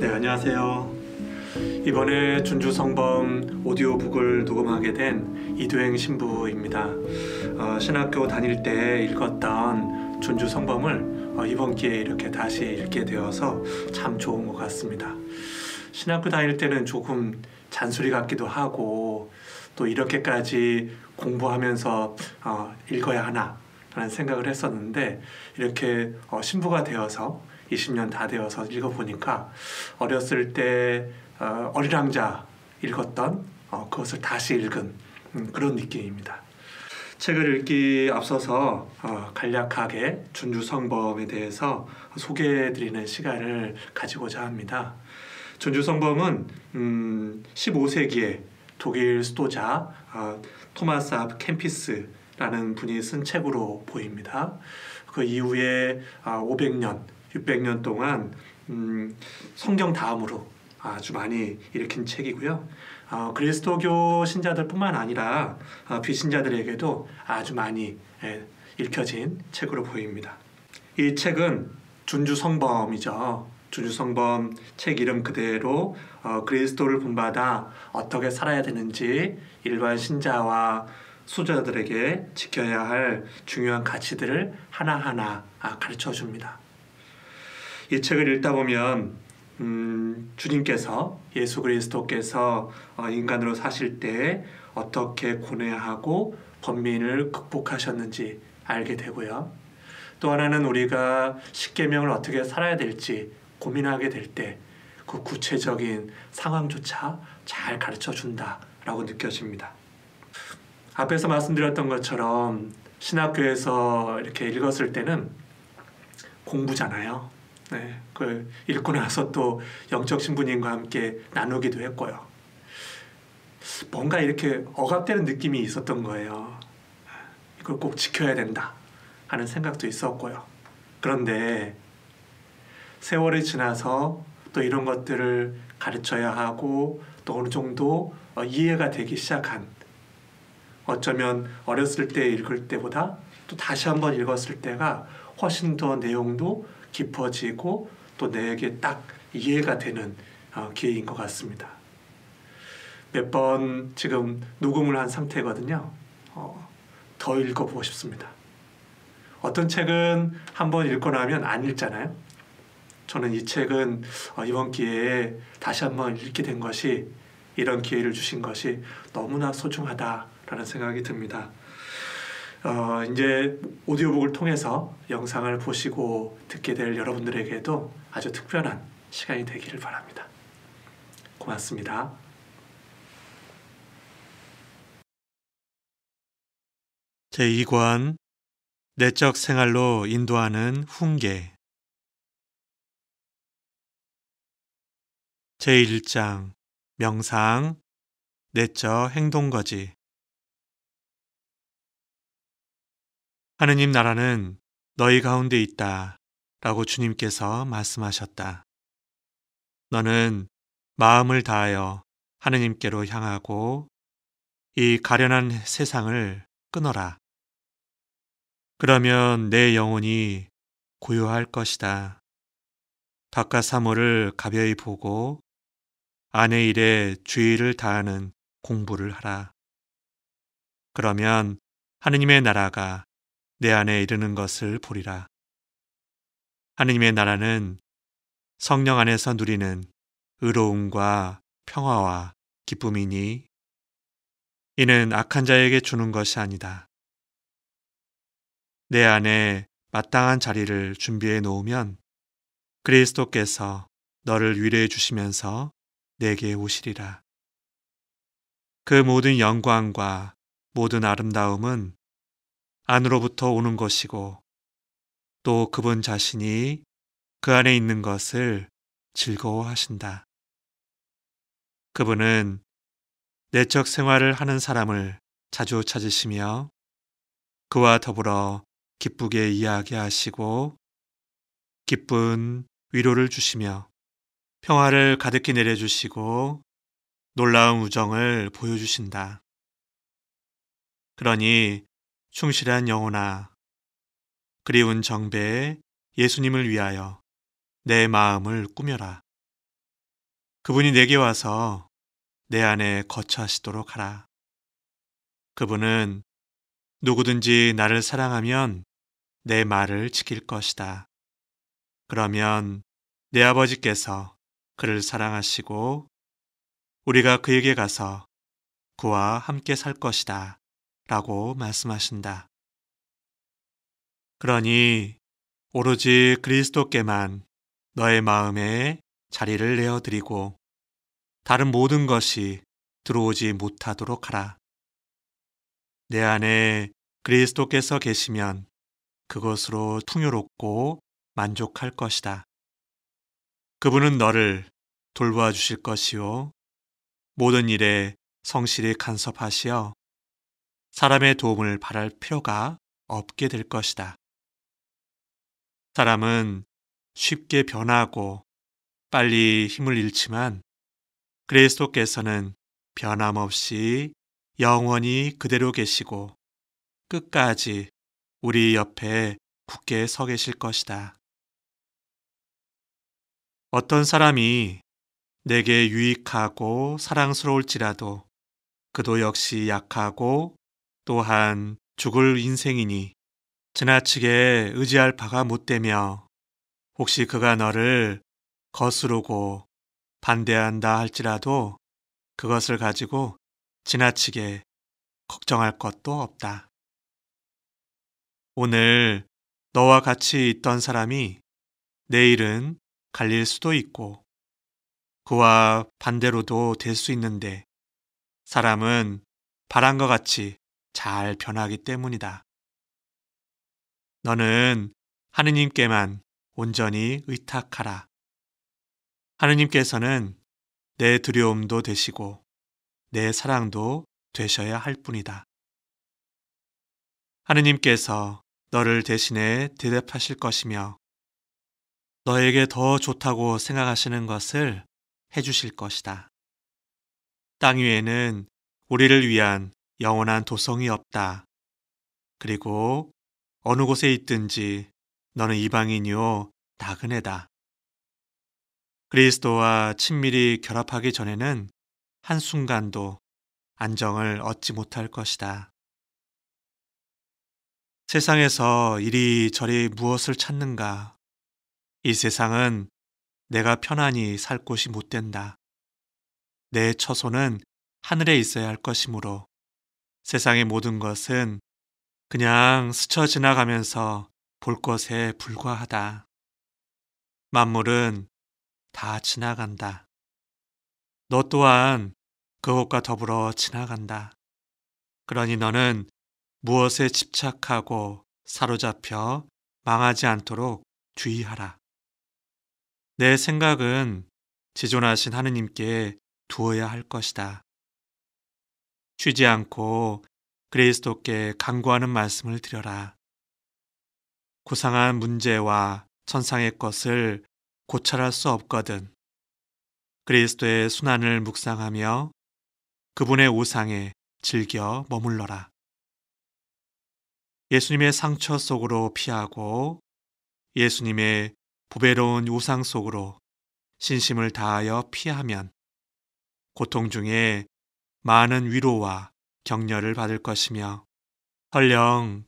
네, 안녕하세요. 이번에 준주성범 오디오북을 녹음하게 된 이도행 신부입니다. 어, 신학교 다닐 때 읽었던 준주성범을 어, 이번 기회에 이렇게 다시 읽게 되어서 참 좋은 것 같습니다. 신학교 다닐 때는 조금 잔소리 같기도 하고 또 이렇게까지 공부하면서 어, 읽어야 하나 라는 생각을 했었는데 이렇게 어, 신부가 되어서 20년 다 되어서 읽어보니까 어렸을 때 어, 어리랑자 읽었던 어, 그것을 다시 읽은 음, 그런 느낌입니다. 책을 읽기 앞서서 어, 간략하게 준주성범에 대해서 소개해드리는 시간을 가지고자 합니다. 준주성범은 음, 15세기에 독일 수도자 어, 토마스 앞 캠피스라는 분이 쓴 책으로 보입니다. 그 이후에 500년 아, 600년 동안 음, 성경 다음으로 아주 많이 일으킨 책이고요. 어, 그리스도교 신자들뿐만 아니라 어, 비신자들에게도 아주 많이 예, 읽혀진 책으로 보입니다. 이 책은 준주성범이죠. 준주성범 책 이름 그대로 어, 그리스도를 본받아 어떻게 살아야 되는지 일반 신자와 수저들에게 지켜야 할 중요한 가치들을 하나하나 아, 가르쳐 줍니다. 이 책을 읽다 보면 음, 주님께서 예수 그리스도께서 어, 인간으로 사실 때 어떻게 고뇌하고 번민을 극복하셨는지 알게 되고요. 또 하나는 우리가 십계명을 어떻게 살아야 될지 고민하게 될 때 그 구체적인 상황조차 잘 가르쳐 준다라고 느껴집니다. 앞에서 말씀드렸던 것처럼 신학교에서 이렇게 읽었을 때는 공부잖아요. 네, 그걸 읽고 나서 또 영적 신부님과 함께 나누기도 했고요. 뭔가 이렇게 억압되는 느낌이 있었던 거예요. 이걸 꼭 지켜야 된다 하는 생각도 있었고요. 그런데 세월이 지나서 또 이런 것들을 가르쳐야 하고 또 어느 정도 어, 이해가 되기 시작한 어쩌면 어렸을 때 읽을 때보다 또 다시 한번 읽었을 때가 훨씬 더 내용도 깊어지고 또 내게 딱 이해가 되는 어, 기회인 것 같습니다. 몇 번 지금 녹음을 한 상태거든요. 어, 더 읽어보고 싶습니다. 어떤 책은 한 번 읽고 나면 안 읽잖아요. 저는 이 책은 어, 이번 기회에 다시 한번 읽게 된 것이 이런 기회를 주신 것이 너무나 소중하다라는 생각이 듭니다. 어, 이제 오디오북을 통해서 영상을 보시고 듣게 될 여러분들에게도 아주 특별한 시간이 되기를 바랍니다. 고맙습니다. 제2권 내적 생활로 인도하는 훈계 제1장 명상 내적 행동거지 하느님 나라는 너희 가운데 있다. 라고 주님께서 말씀하셨다. 너는 마음을 다하여 하느님께로 향하고 이 가련한 세상을 끊어라. 그러면 내 영혼이 고요할 것이다. 바깥 사물을 가벼이 보고 안의 일에 주의를 다하는 공부를 하라. 그러면 하느님의 나라가 내 안에 이르는 것을 보리라. 하느님의 나라는 성령 안에서 누리는 의로움과 평화와 기쁨이니 이는 악한 자에게 주는 것이 아니다. 내 안에 마땅한 자리를 준비해 놓으면 그리스도께서 너를 위로해 주시면서 내게 오시리라. 그 모든 영광과 모든 아름다움은 안으로부터 오는 것이고 또 그분 자신이 그 안에 있는 것을 즐거워하신다. 그분은 내적 생활을 하는 사람을 자주 찾으시며 그와 더불어 기쁘게 이야기하시고 기쁜 위로를 주시며 평화를 가득히 내려주시고 놀라운 우정을 보여주신다. 그러니 충실한 영혼아, 그리운 정배에 예수님을 위하여 내 마음을 꾸며라. 그분이 내게 와서 내 안에 거처하시도록 하라. 그분은 누구든지 나를 사랑하면 내 말을 지킬 것이다. 그러면 내 아버지께서 그를 사랑하시고 우리가 그에게 가서 그와 함께 살 것이다. 라고 말씀하신다. 그러니 오로지 그리스도께만 너의 마음에 자리를 내어드리고 다른 모든 것이 들어오지 못하도록 하라. 내 안에 그리스도께서 계시면 그것으로 풍요롭고 만족할 것이다. 그분은 너를 돌보아 주실 것이요. 모든 일에 성실히 간섭하시어 사람의 도움을 바랄 필요가 없게 될 것이다. 사람은 쉽게 변하고 빨리 힘을 잃지만 그리스도께서는 변함없이 영원히 그대로 계시고 끝까지 우리 옆에 굳게 서 계실 것이다. 어떤 사람이 내게 유익하고 사랑스러울지라도 그도 역시 약하고 또한 죽을 인생이니 지나치게 의지할 바가 못되며 혹시 그가 너를 거스르고 반대한다 할지라도 그것을 가지고 지나치게 걱정할 것도 없다. 오늘 너와 같이 있던 사람이 내일은 갈릴 수도 있고 그와 반대로도 될 수 있는데 사람은 바람과 같이 잘 변하기 때문이다. 너는 하느님께만 온전히 의탁하라. 하느님께서는 내 두려움도 되시고 내 사랑도 되셔야 할 뿐이다. 하느님께서 너를 대신해 대답하실 것이며 너에게 더 좋다고 생각하시는 것을 해주실 것이다. 땅 위에는 우리를 위한 영원한 도성이 없다. 그리고 어느 곳에 있든지 너는 이방인이요 나그네다. 그리스도와 친밀히 결합하기 전에는 한순간도 안정을 얻지 못할 것이다. 세상에서 이리저리 무엇을 찾는가? 이 세상은 내가 편안히 살 곳이 못 된다. 내 처소는 하늘에 있어야 할 것이므로 세상의 모든 것은 그냥 스쳐 지나가면서 볼 것에 불과하다. 만물은 다 지나간다. 너 또한 그것과 더불어 지나간다. 그러니 너는 무엇에 집착하고 사로잡혀 망하지 않도록 주의하라. 내 생각은 지존하신 하느님께 두어야 할 것이다. 쉬지 않고 그리스도께 간구하는 말씀을 드려라. 구상한 문제와 천상의 것을 고찰할 수 없거든. 그리스도의 순환을 묵상하며 그분의 우상에 즐겨 머물러라. 예수님의 상처 속으로 피하고 예수님의 부배로운 우상 속으로 신심을 다하여 피하면 고통 중에 많은 위로와 격려를 받을 것이며 헐령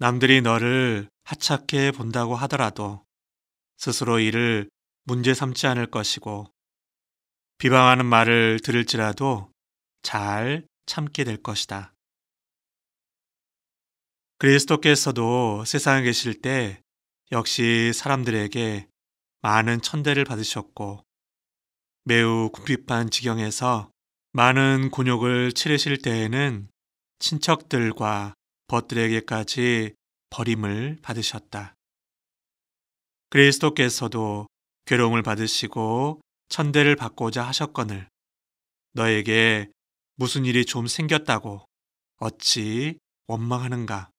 남들이 너를 하찮게 본다고 하더라도 스스로 이를 문제 삼지 않을 것이고 비방하는 말을 들을지라도 잘 참게 될 것이다. 그리스도께서도 세상에 계실 때 역시 사람들에게 많은 천대를 받으셨고 매우 궁핍한 지경에서 많은 곤욕을 치르실 때에는 친척들과 벗들에게까지 버림을 받으셨다. 그리스도께서도 괴로움을 받으시고 천대를 받고자 하셨거늘 너에게 무슨 일이 좀 생겼다고 어찌 원망하는가?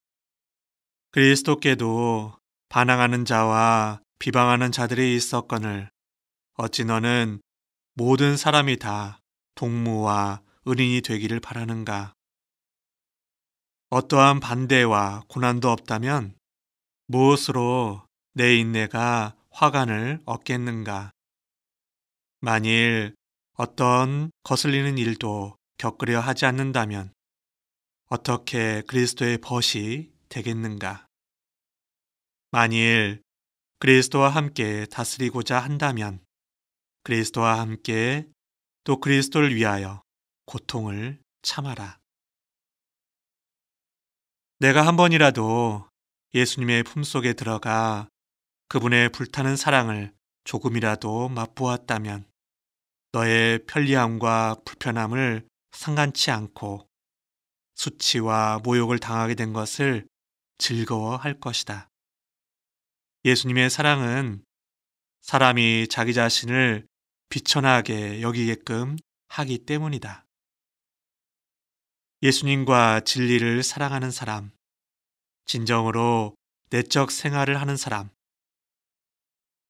그리스도께도 반항하는 자와 비방하는 자들이 있었거늘 어찌 너는 모든 사람이 다 동무와 은인이 되기를 바라는가? 어떠한 반대와 고난도 없다면 무엇으로 내 인내가 화관을 얻겠는가? 만일 어떤 거슬리는 일도 겪으려 하지 않는다면 어떻게 그리스도의 벗이 되겠는가? 만일 그리스도와 함께 다스리고자 한다면 그리스도와 함께 또 그리스도를 위하여 고통을 참아라. 내가 한 번이라도 예수님의 품속에 들어가 그분의 불타는 사랑을 조금이라도 맛보았다면 너의 편리함과 불편함을 상관치 않고 수치와 모욕을 당하게 된 것을 즐거워할 것이다. 예수님의 사랑은 사람이 자기 자신을 비천하게 여기게끔 하기 때문이다. 예수님과 진리를 사랑하는 사람, 진정으로 내적 생활을 하는 사람,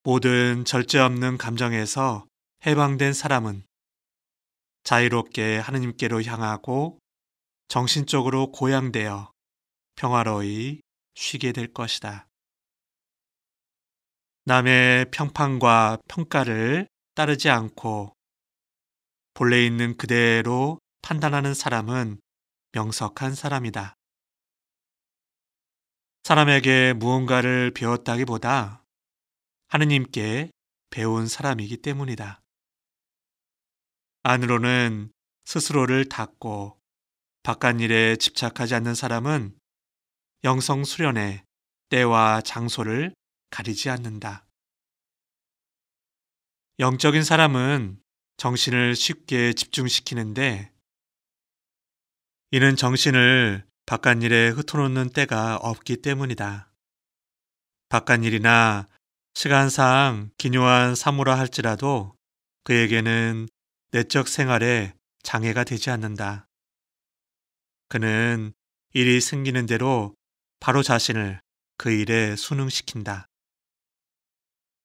모든 절제 없는 감정에서 해방된 사람은 자유롭게 하느님께로 향하고 정신적으로 고양되어 평화로이 쉬게 될 것이다. 남의 평판과 평가를 따르지 않고 본래 있는 그대로 판단하는 사람은 명석한 사람이다. 사람에게 무언가를 배웠다기보다 하느님께 배운 사람이기 때문이다. 안으로는 스스로를 닫고 바깥 일에 집착하지 않는 사람은 영성 수련에 때와 장소를 가리지 않는다. 영적인 사람은 정신을 쉽게 집중시키는데 이는 정신을 바깥일에 흩어놓는 때가 없기 때문이다. 바깥일이나 시간상 기묘한 사무라 할지라도 그에게는 내적 생활에 장애가 되지 않는다. 그는 일이 생기는 대로 바로 자신을 그 일에 순응시킨다.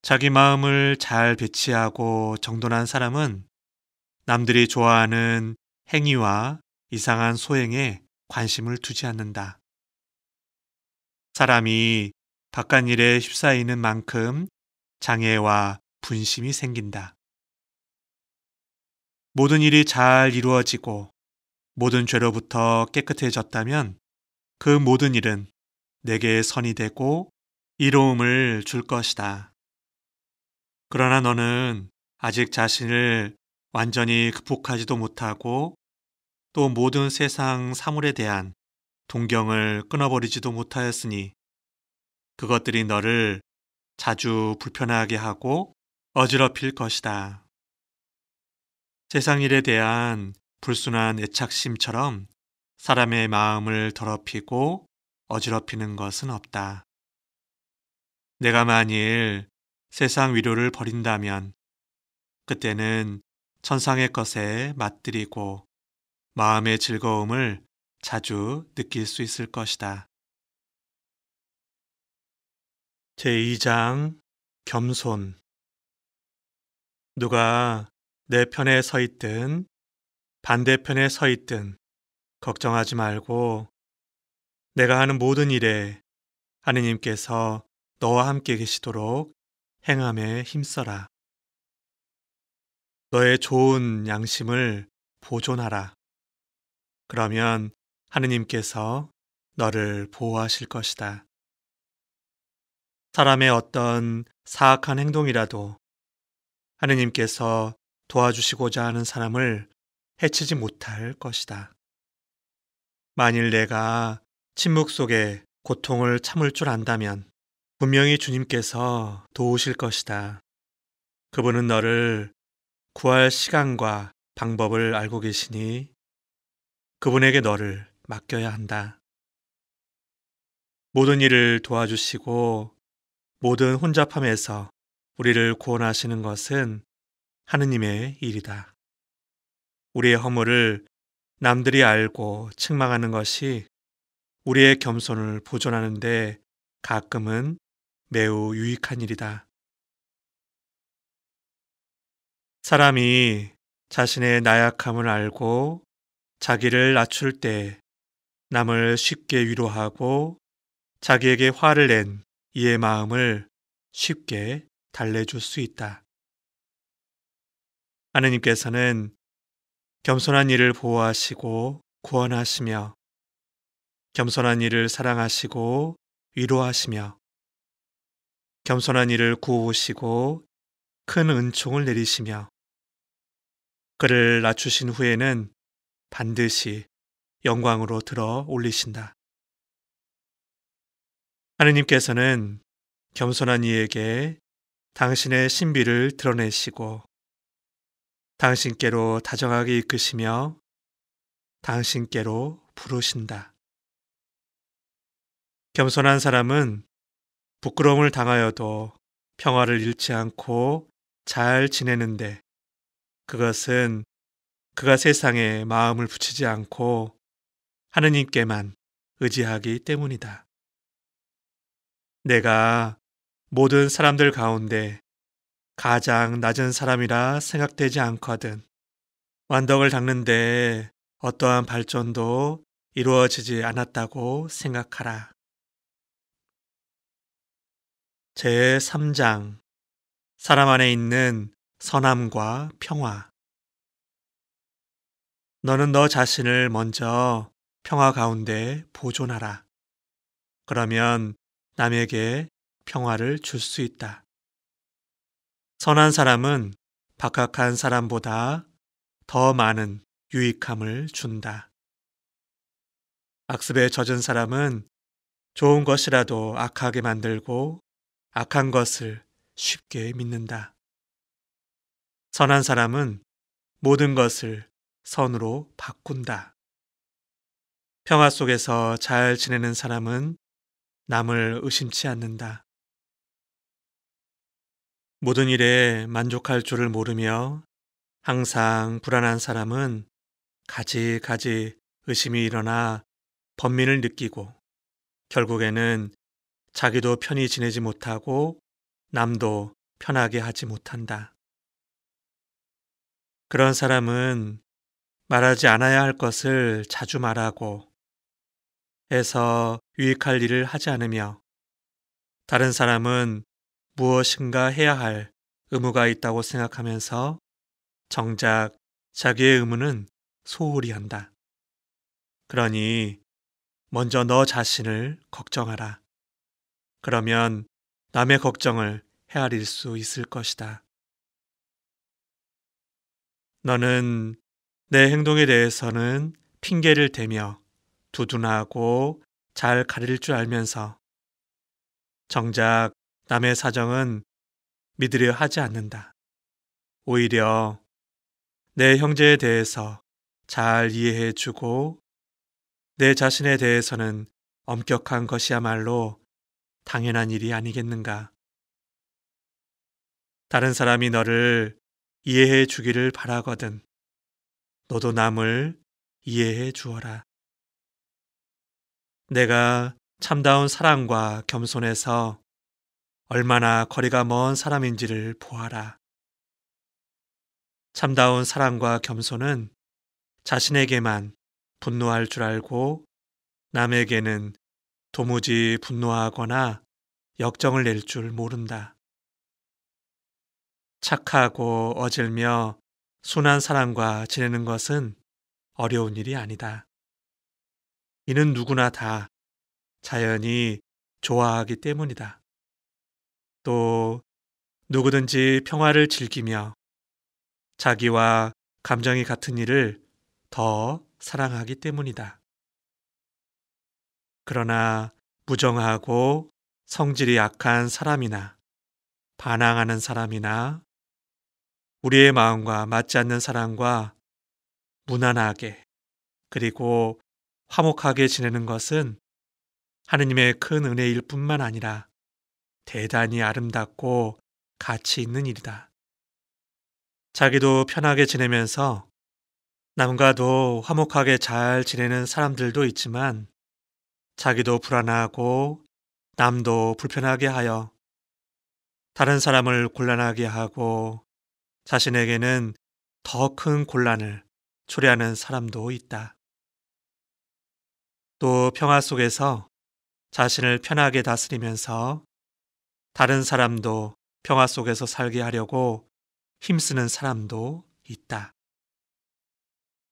자기 마음을 잘 배치하고 정돈한 사람은 남들이 좋아하는 행위와 이상한 소행에 관심을 두지 않는다. 사람이 바깥 일에 휩싸이는 만큼 장애와 분심이 생긴다. 모든 일이 잘 이루어지고 모든 죄로부터 깨끗해졌다면 그 모든 일은 내게 선이 되고 이로움을 줄 것이다. 그러나 너는 아직 자신을 완전히 극복하지도 못하고 또 모든 세상 사물에 대한 동경을 끊어버리지도 못하였으니 그것들이 너를 자주 불편하게 하고 어지럽힐 것이다. 세상 일에 대한 불순한 애착심처럼 사람의 마음을 더럽히고 어지럽히는 것은 없다. 내가 만일 세상 위로를 버린다면 그때는 천상의 것에 맞들이고 마음의 즐거움을 자주 느낄 수 있을 것이다. 제2장 겸손 누가 내 편에 서 있든 반대편에 서 있든 걱정하지 말고 내가 하는 모든 일에 하느님께서 너와 함께 계시도록 행함에 힘써라. 너의 좋은 양심을 보존하라. 그러면 하느님께서 너를 보호하실 것이다. 사람의 어떤 사악한 행동이라도 하느님께서 도와주시고자 하는 사람을 해치지 못할 것이다. 만일 내가 침묵 속에 고통을 참을 줄 안다면 분명히 주님께서 도우실 것이다. 그분은 너를 구할 시간과 방법을 알고 계시니 그분에게 너를 맡겨야 한다. 모든 일을 도와주시고 모든 혼잡함에서 우리를 구원하시는 것은 하느님의 일이다. 우리의 허물을 남들이 알고 책망하는 것이 우리의 겸손을 보존하는데 가끔은 매우 유익한 일이다. 사람이 자신의 나약함을 알고 자기를 낮출 때 남을 쉽게 위로하고 자기에게 화를 낸 이의 마음을 쉽게 달래줄 수 있다. 하느님께서는 겸손한 이를 보호하시고 구원하시며 겸손한 이를 사랑하시고 위로하시며 겸손한 이를 구호시고 큰 은총을 내리시며 그를 낮추신 후에는 반드시 영광으로 들어 올리신다. 하느님께서는 겸손한 이에게 당신의 신비를 드러내시고 당신께로 다정하게 이끄시며 당신께로 부르신다. 겸손한 사람은 부끄러움을 당하여도 평화를 잃지 않고 잘 지내는데 그것은 그가 세상에 마음을 붙이지 않고 하느님께만 의지하기 때문이다. 내가 모든 사람들 가운데 가장 낮은 사람이라 생각되지 않거든. 완덕을 닦는데 어떠한 발전도 이루어지지 않았다고 생각하라. 제3장 사람 안에 있는 선함과 평화 너는 너 자신을 먼저 평화 가운데 보존하라. 그러면 남에게 평화를 줄 수 있다. 선한 사람은 박학한 사람보다 더 많은 유익함을 준다. 악습에 젖은 사람은 좋은 것이라도 악하게 만들고 악한 것을 쉽게 믿는다. 선한 사람은 모든 것을 선으로 바꾼다. 평화 속에서 잘 지내는 사람은 남을 의심치 않는다. 모든 일에 만족할 줄을 모르며 항상 불안한 사람은 가지가지 의심이 일어나 번민을 느끼고 결국에는 자기도 편히 지내지 못하고 남도 편하게 하지 못한다. 그런 사람은 말하지 않아야 할 것을 자주 말하고 해서 유익할 일을 하지 않으며 다른 사람은 무엇인가 해야 할 의무가 있다고 생각하면서 정작 자기의 의무는 소홀히 한다. 그러니 먼저 너 자신을 걱정하라. 그러면 남의 걱정을 헤아릴 수 있을 것이다. 너는 내 행동에 대해서는 핑계를 대며 두둔하고 잘 가릴 줄 알면서 정작 남의 사정은 믿으려 하지 않는다. 오히려 내 형제에 대해서 잘 이해해 주고 내 자신에 대해서는 엄격한 것이야말로 당연한 일이 아니겠는가? 다른 사람이 너를 이해해 주기를 바라거든. 너도 남을 이해해 주어라. 내가 참다운 사랑과 겸손에서 얼마나 거리가 먼 사람인지를 보아라. 참다운 사랑과 겸손은 자신에게만 분노할 줄 알고 남에게는 도무지 분노하거나 역정을 낼 줄 모른다. 착하고 어질며 순한 사람과 지내는 것은 어려운 일이 아니다. 이는 누구나 다 자연히 좋아하기 때문이다. 또 누구든지 평화를 즐기며 자기와 감정이 같은 일을 더 사랑하기 때문이다. 그러나 부정하고 성질이 약한 사람이나 반항하는 사람이나 우리의 마음과 맞지 않는 사람과 무난하게 그리고 화목하게 지내는 것은 하느님의 큰 은혜일 뿐만 아니라 대단히 아름답고 가치 있는 일이다. 자기도 편하게 지내면서 남과도 화목하게 잘 지내는 사람들도 있지만 자기도 불안하고 남도 불편하게 하여 다른 사람을 곤란하게 하고 자신에게는 더 큰 곤란을 초래하는 사람도 있다. 또 평화 속에서 자신을 편하게 다스리면서 다른 사람도 평화 속에서 살게 하려고 힘쓰는 사람도 있다.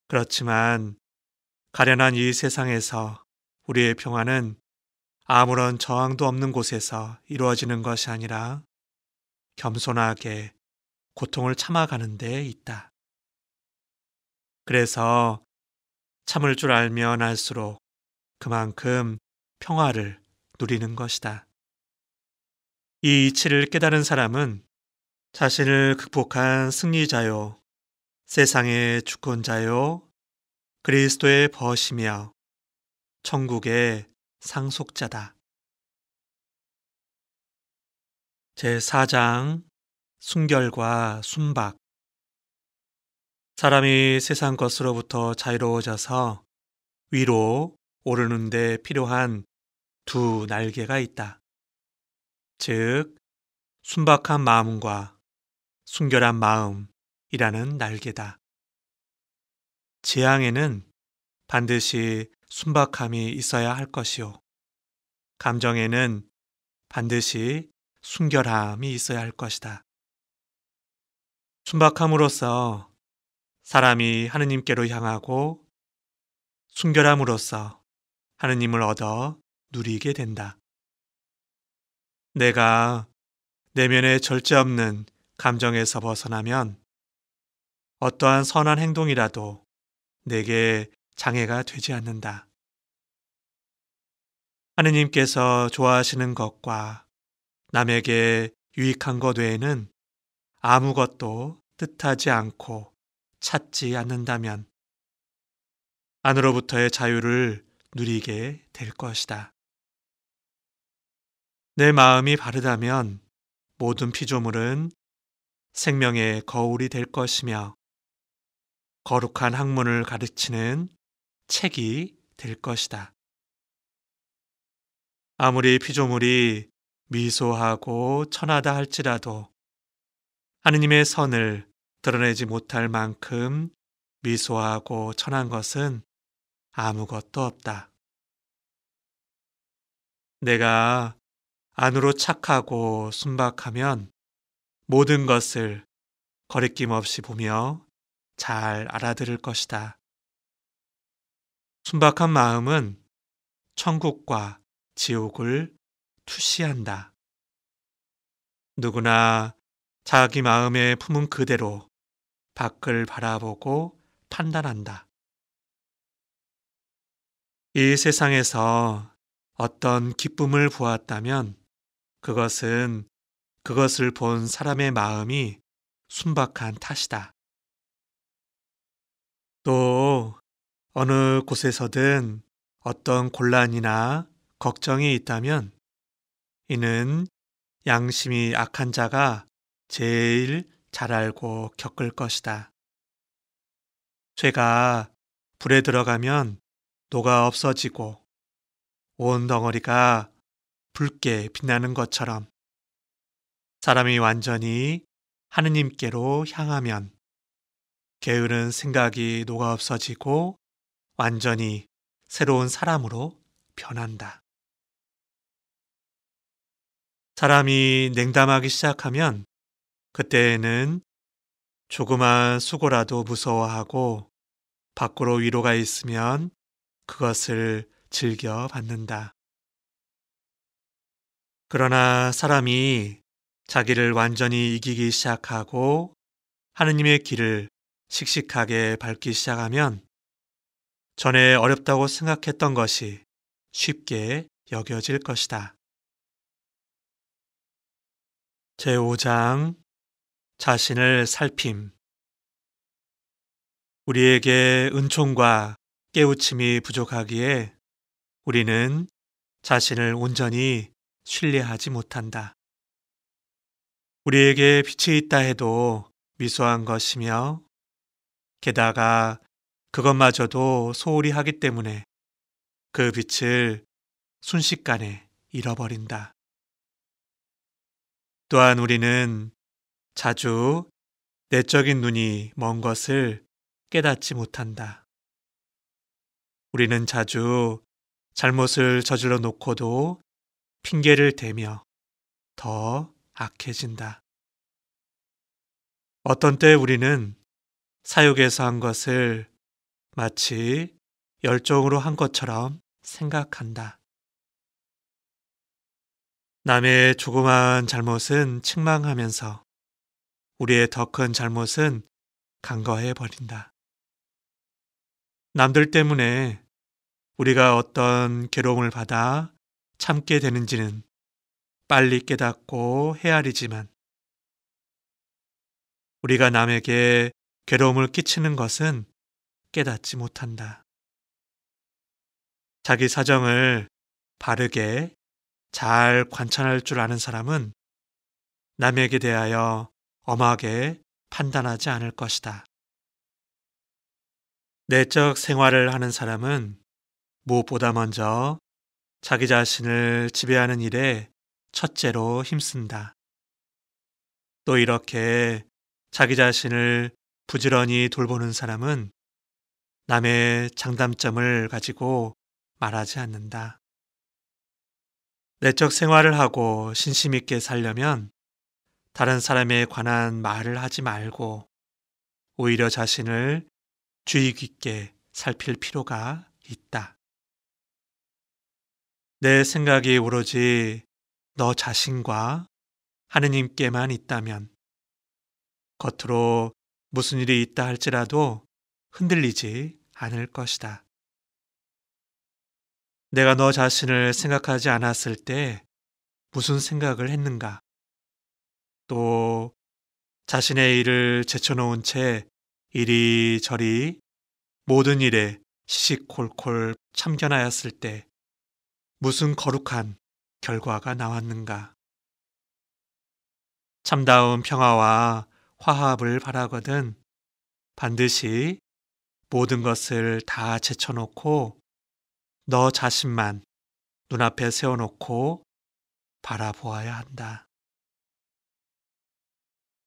그렇지만 가련한 이 세상에서 우리의 평화는 아무런 저항도 없는 곳에서 이루어지는 것이 아니라 겸손하게 고통을 참아가는 데 있다. 그래서 참을 줄 알면 알수록 그만큼 평화를 누리는 것이다. 이 이치를 깨달은 사람은 자신을 극복한 승리자요, 세상의 주권자요, 그리스도의 벗이며 천국의 상속자다. 제4장 순결과 순박 사람이 세상 것으로부터 자유로워져서 위로 오르는데 필요한 두 날개가 있다. 즉, 순박한 마음과 순결한 마음이라는 날개다. 지향에는 반드시 순박함이 있어야 할 것이요. 감정에는 반드시 순결함이 있어야 할 것이다. 순박함으로써 사람이 하느님께로 향하고 순결함으로써 하느님을 얻어 누리게 된다. 내가 내면의 절제 없는 감정에서 벗어나면 어떠한 선한 행동이라도 내게 장애가 되지 않는다. 하느님께서 좋아하시는 것과 남에게 유익한 것 외에는 아무것도 뜻하지 않고 찾지 않는다면 안으로부터의 자유를 누리게 될 것이다. 내 마음이 바르다면 모든 피조물은 생명의 거울이 될 것이며 거룩한 학문을 가르치는 책이 될 것이다. 아무리 피조물이 미소하고 천하다 할지라도 하느님의 선을 드러내지 못할 만큼 미소하고 천한 것은 아무것도 없다. 내가 안으로 착하고 순박하면 모든 것을 거리낌 없이 보며 잘 알아들을 것이다. 순박한 마음은 천국과 지옥을 투시한다. 누구나 자기 마음에 품은 그대로 밖을 바라보고 판단한다. 이 세상에서 어떤 기쁨을 보았다면 그것은 그것을 본 사람의 마음이 순박한 탓이다. 또 어느 곳에서든 어떤 곤란이나 걱정이 있다면 이는 양심이 악한 자가 제일 잘 알고 겪을 것이다. 죄가 불에 들어가면 녹아 없어지고 온 덩어리가 붉게 빛나는 것처럼 사람이 완전히 하느님께로 향하면 게으른 생각이 녹아 없어지고 완전히 새로운 사람으로 변한다. 사람이 냉담하기 시작하면 그때에는 조그마한 수고라도 무서워하고 밖으로 위로가 있으면 그것을 즐겨 받는다. 그러나 사람이 자기를 완전히 이기기 시작하고 하느님의 길을 씩씩하게 밟기 시작하면 전에 어렵다고 생각했던 것이 쉽게 여겨질 것이다. 제5장 자신을 살핌 우리에게 은총과 깨우침이 부족하기에 우리는 자신을 온전히 신뢰하지 못한다. 우리에게 빛이 있다 해도 미소한 것이며 게다가 그것마저도 소홀히 하기 때문에 그 빛을 순식간에 잃어버린다. 또한 우리는 자주 내적인 눈이 먼 것을 깨닫지 못한다. 우리는 자주 잘못을 저질러 놓고도 핑계를 대며 더 악해진다. 어떤 때 우리는 사욕에서 한 것을 마치 열정으로 한 것처럼 생각한다. 남의 조그마한 잘못은 책망하면서 우리의 더 큰 잘못은 간과해 버린다. 남들 때문에 우리가 어떤 괴로움을 받아 참게 되는지는 빨리 깨닫고 헤아리지만 우리가 남에게 괴로움을 끼치는 것은 깨닫지 못한다. 자기 사정을 바르게 잘 관찰할 줄 아는 사람은 남에게 대하여 엄하게 판단하지 않을 것이다. 내적 생활을 하는 사람은 무엇보다 먼저 자기 자신을 지배하는 일에 첫째로 힘쓴다. 또 이렇게 자기 자신을 부지런히 돌보는 사람은 남의 장단점을 가지고 말하지 않는다. 내적 생활을 하고 신심 있게 살려면 다른 사람에 관한 말을 하지 말고 오히려 자신을 주의 깊게 살필 필요가 있다. 내 생각이 오로지 너 자신과 하느님께만 있다면 겉으로 무슨 일이 있다 할지라도 흔들리지 않을 것이다. 내가 너 자신을 생각하지 않았을 때 무슨 생각을 했는가? 또 자신의 일을 제쳐놓은 채 이리저리 모든 일에 시시콜콜 참견하였을 때 무슨 거룩한 결과가 나왔는가? 참다운 평화와 화합을 바라거든 반드시 모든 것을 다 제쳐놓고 너 자신만 눈앞에 세워놓고 바라보아야 한다.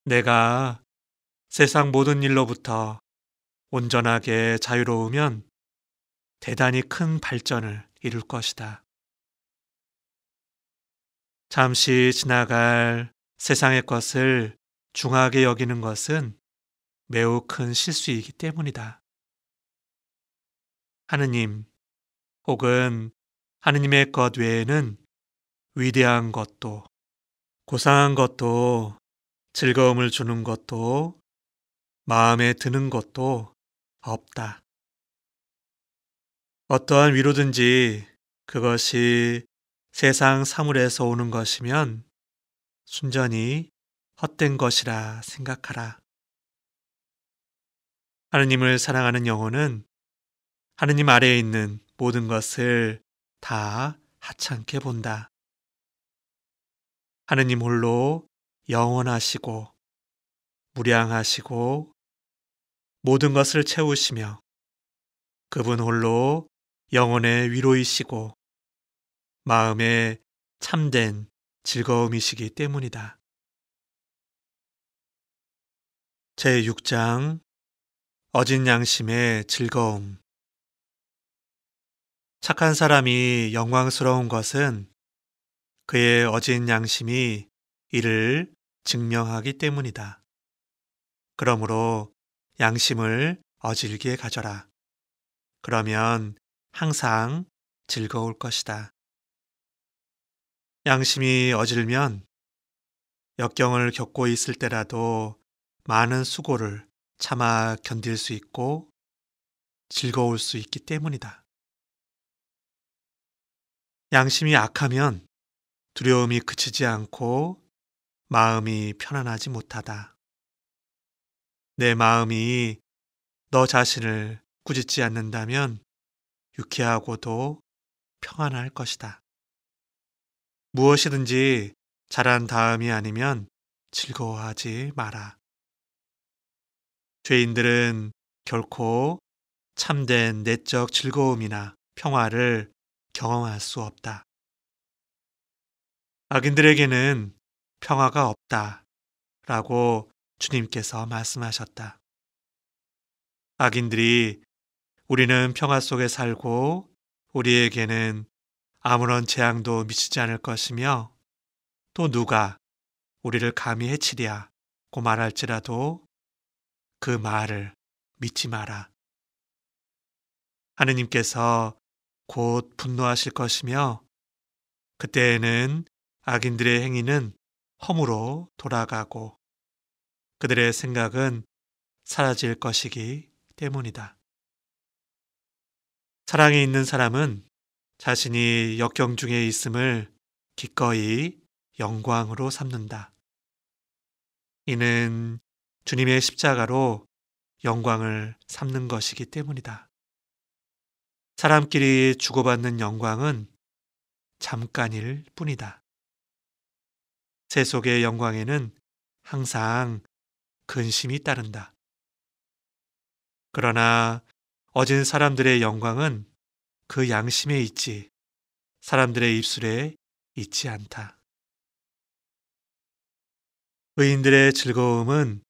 내가 세상 모든 일로부터 온전하게 자유로우면 대단히 큰 발전을 이룰 것이다. 잠시 지나갈 세상의 것을 중하게 여기는 것은 매우 큰 실수이기 때문이다. 하느님 혹은 하느님의 것 외에는 위대한 것도 고상한 것도 즐거움을 주는 것도 마음에 드는 것도 없다. 어떠한 위로든지 그것이 세상 사물에서 오는 것이면 순전히 헛된 것이라 생각하라. 하느님을 사랑하는 영혼은 하느님 아래에 있는 모든 것을 다 하찮게 본다. 하느님 홀로 영원하시고 무량하시고 모든 것을 채우시며 그분 홀로 영혼의 위로이시고 마음의 참된 즐거움이시기 때문이다. 제6장 어진 양심의 즐거움 착한 사람이 영광스러운 것은 그의 어진 양심이 이를 증명하기 때문이다. 그러므로 양심을 어질게 가져라. 그러면 항상 즐거울 것이다. 양심이 어질면 역경을 겪고 있을 때라도 많은 수고를 참아 견딜 수 있고 즐거울 수 있기 때문이다. 양심이 악하면 두려움이 그치지 않고 마음이 편안하지 못하다. 내 마음이 너 자신을 꾸짖지 않는다면 유쾌하고도 평안할 것이다. 무엇이든지 잘한 다음이 아니면 즐거워하지 마라. 죄인들은 결코 참된 내적 즐거움이나 평화를 경험할 수 없다. 악인들에게는 평화가 없다. 라고 주님께서 말씀하셨다. 악인들이 우리는 평화 속에 살고 우리에게는 아무런 재앙도 미치지 않을 것이며 또 누가 우리를 감히 해치랴 고 말할지라도 그 말을 믿지 마라. 하느님께서 곧 분노하실 것이며 그때에는 악인들의 행위는 허무로 돌아가고 그들의 생각은 사라질 것이기 때문이다. 사랑이 있는 사람은 자신이 역경 중에 있음을 기꺼이 영광으로 삼는다. 이는 주님의 십자가로 영광을 삼는 것이기 때문이다. 사람끼리 주고받는 영광은 잠깐일 뿐이다. 세속의 영광에는 항상 근심이 따른다. 그러나 어진 사람들의 영광은 그 양심에 있지 사람들의 입술에 있지 않다. 의인들의 즐거움은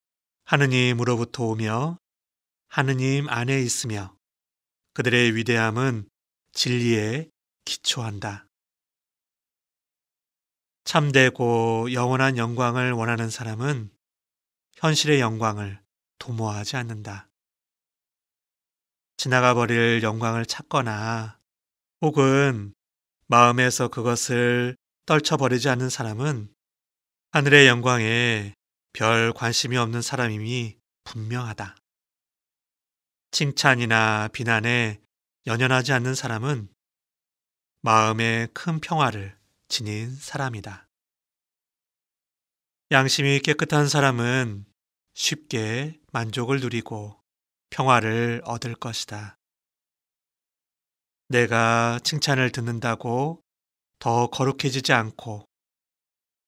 하느님으로부터 오며 하느님 안에 있으며 그들의 위대함은 진리에 기초한다. 참되고 영원한 영광을 원하는 사람은 현실의 영광을 도모하지 않는다. 지나가 버릴 영광을 찾거나 혹은 마음에서 그것을 떨쳐버리지 않는 사람은 하늘의 영광에 별 관심이 없는 사람임이 분명하다. 칭찬이나 비난에 연연하지 않는 사람은 마음에 큰 평화를 지닌 사람이다. 양심이 깨끗한 사람은 쉽게 만족을 누리고 평화를 얻을 것이다. 내가 칭찬을 듣는다고 더 거룩해지지 않고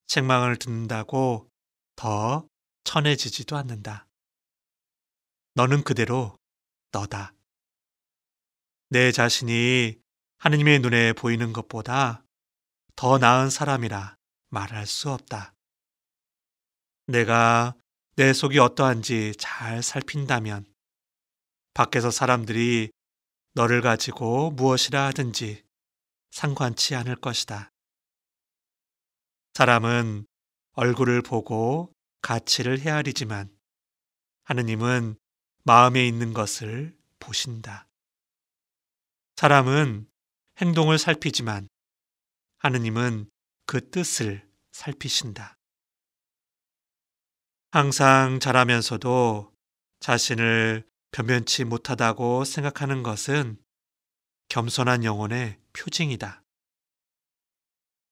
책망을 듣는다고 더 천해지지도 않는다. 너는 그대로 너다. 내 자신이 하느님의 눈에 보이는 것보다 더 나은 사람이라 말할 수 없다. 내가 내 속이 어떠한지 잘 살핀다면 밖에서 사람들이 너를 가지고 무엇이라 하든지 상관치 않을 것이다. 사람은 얼굴을 보고 가치를 헤아리지만 하느님은 마음에 있는 것을 보신다. 사람은 행동을 살피지만 하느님은 그 뜻을 살피신다. 항상 잘하면서도 자신을 변변치 못하다고 생각하는 것은 겸손한 영혼의 표징이다.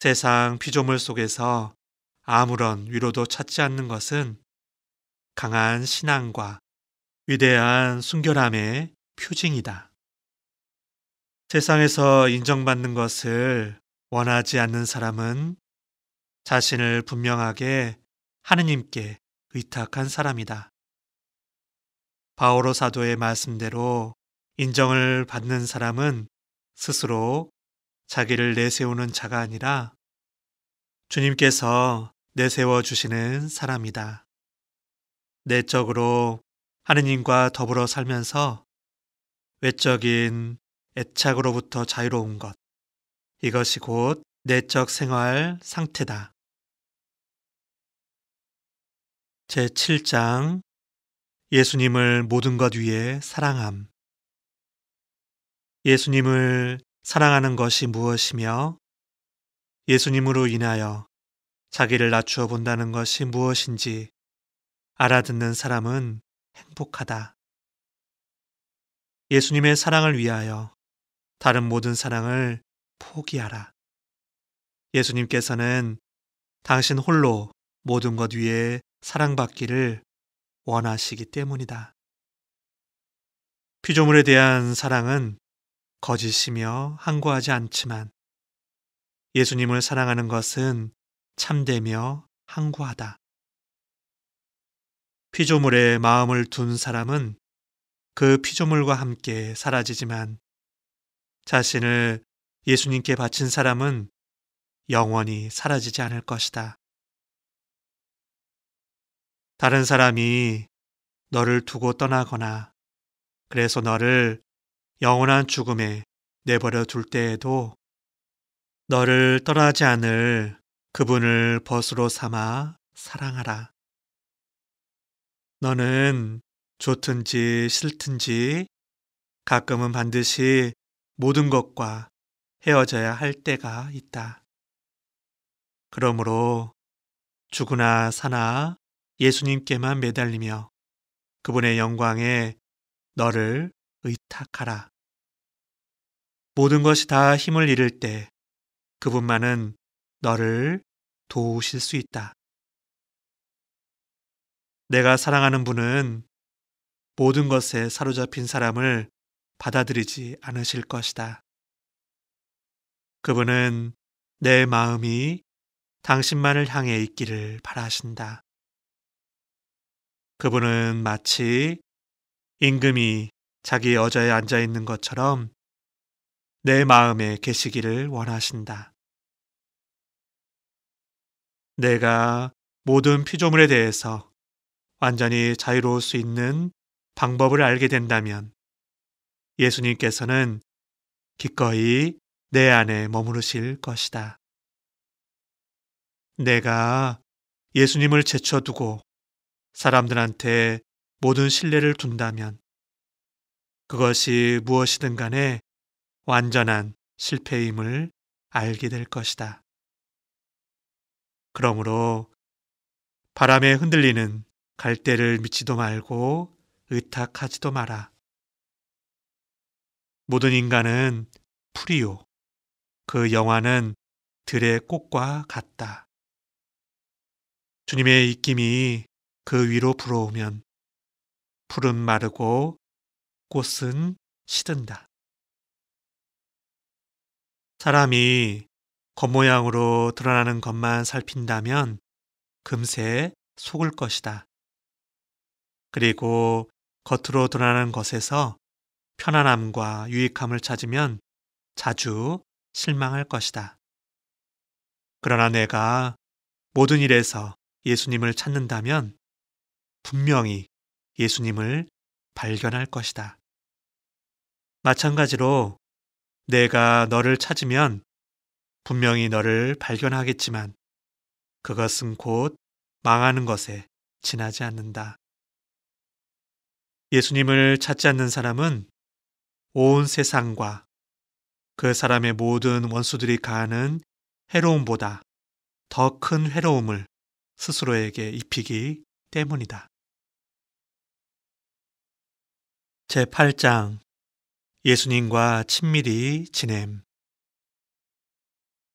세상 피조물 속에서 아무런 위로도 찾지 않는 것은 강한 신앙과 위대한 순결함의 표징이다. 세상에서 인정받는 것을 원하지 않는 사람은 자신을 분명하게 하느님께 의탁한 사람이다. 바오로 사도의 말씀대로 인정을 받는 사람은 스스로 자기를 내세우는 자가 아니라 주님께서 내세워 주시는 사람이다. 내적으로 하느님과 더불어 살면서 외적인 애착으로부터 자유로운 것. 이것이 곧 내적 생활 상태다. 제7장 예수님을 모든 것 위에 사랑함. 예수님을 사랑하는 것이 무엇이며 예수님으로 인하여 자기를 낮추어 본다는 것이 무엇인지 알아듣는 사람은 행복하다. 예수님의 사랑을 위하여 다른 모든 사랑을 포기하라. 예수님께서는 당신 홀로 모든 것 위에 사랑받기를 원하시기 때문이다. 피조물에 대한 사랑은 거짓이며 항구하지 않지만 예수님을 사랑하는 것은 참되며 항구하다. 피조물에 마음을 둔 사람은 그 피조물과 함께 사라지지만 자신을 예수님께 바친 사람은 영원히 사라지지 않을 것이다. 다른 사람이 너를 두고 떠나거나 그래서 너를 영원한 죽음에 내버려 둘 때에도 너를 떠나지 않을 그분을 벗으로 삼아 사랑하라. 너는 좋든지 싫든지 가끔은 반드시 모든 것과 헤어져야 할 때가 있다. 그러므로 죽으나 사나 예수님께만 매달리며 그분의 영광에 너를 의탁하라. 모든 것이 다 힘을 잃을 때 그분만은 너를 도우실 수 있다. 내가 사랑하는 분은 모든 것에 사로잡힌 사람을 받아들이지 않으실 것이다. 그분은 내 마음이 당신만을 향해 있기를 바라신다. 그분은 마치 임금이 자기 여자에 앉아 있는 것처럼 내 마음에 계시기를 원하신다. 내가 모든 피조물에 대해서 완전히 자유로울 수 있는 방법을 알게 된다면 예수님께서는 기꺼이 내 안에 머무르실 것이다. 내가 예수님을 제쳐두고 사람들한테 모든 신뢰를 둔다면 그것이 무엇이든 간에 완전한 실패임을 알게 될 것이다. 그러므로 바람에 흔들리는 갈대를 믿지도 말고 의탁하지도 마라. 모든 인간은 풀이요. 그 영화는 들의 꽃과 같다. 주님의 입김이 그 위로 불어오면 풀은 마르고 꽃은 시든다. 사람이 겉모양으로 드러나는 것만 살핀다면 금세 속을 것이다. 그리고 겉으로 드러나는 것에서 편안함과 유익함을 찾으면 자주 실망할 것이다. 그러나 내가 모든 일에서 예수님을 찾는다면 분명히 예수님을 발견할 것이다. 마찬가지로 내가 너를 찾으면 분명히 너를 발견하겠지만 그것은 곧 망하는 것에 지나지 않는다. 예수님을 찾지 않는 사람은 온 세상과 그 사람의 모든 원수들이 가하는 해로움보다 더 큰 해로움을 스스로에게 입히기 때문이다. 제8장 예수님과 친밀히 지냄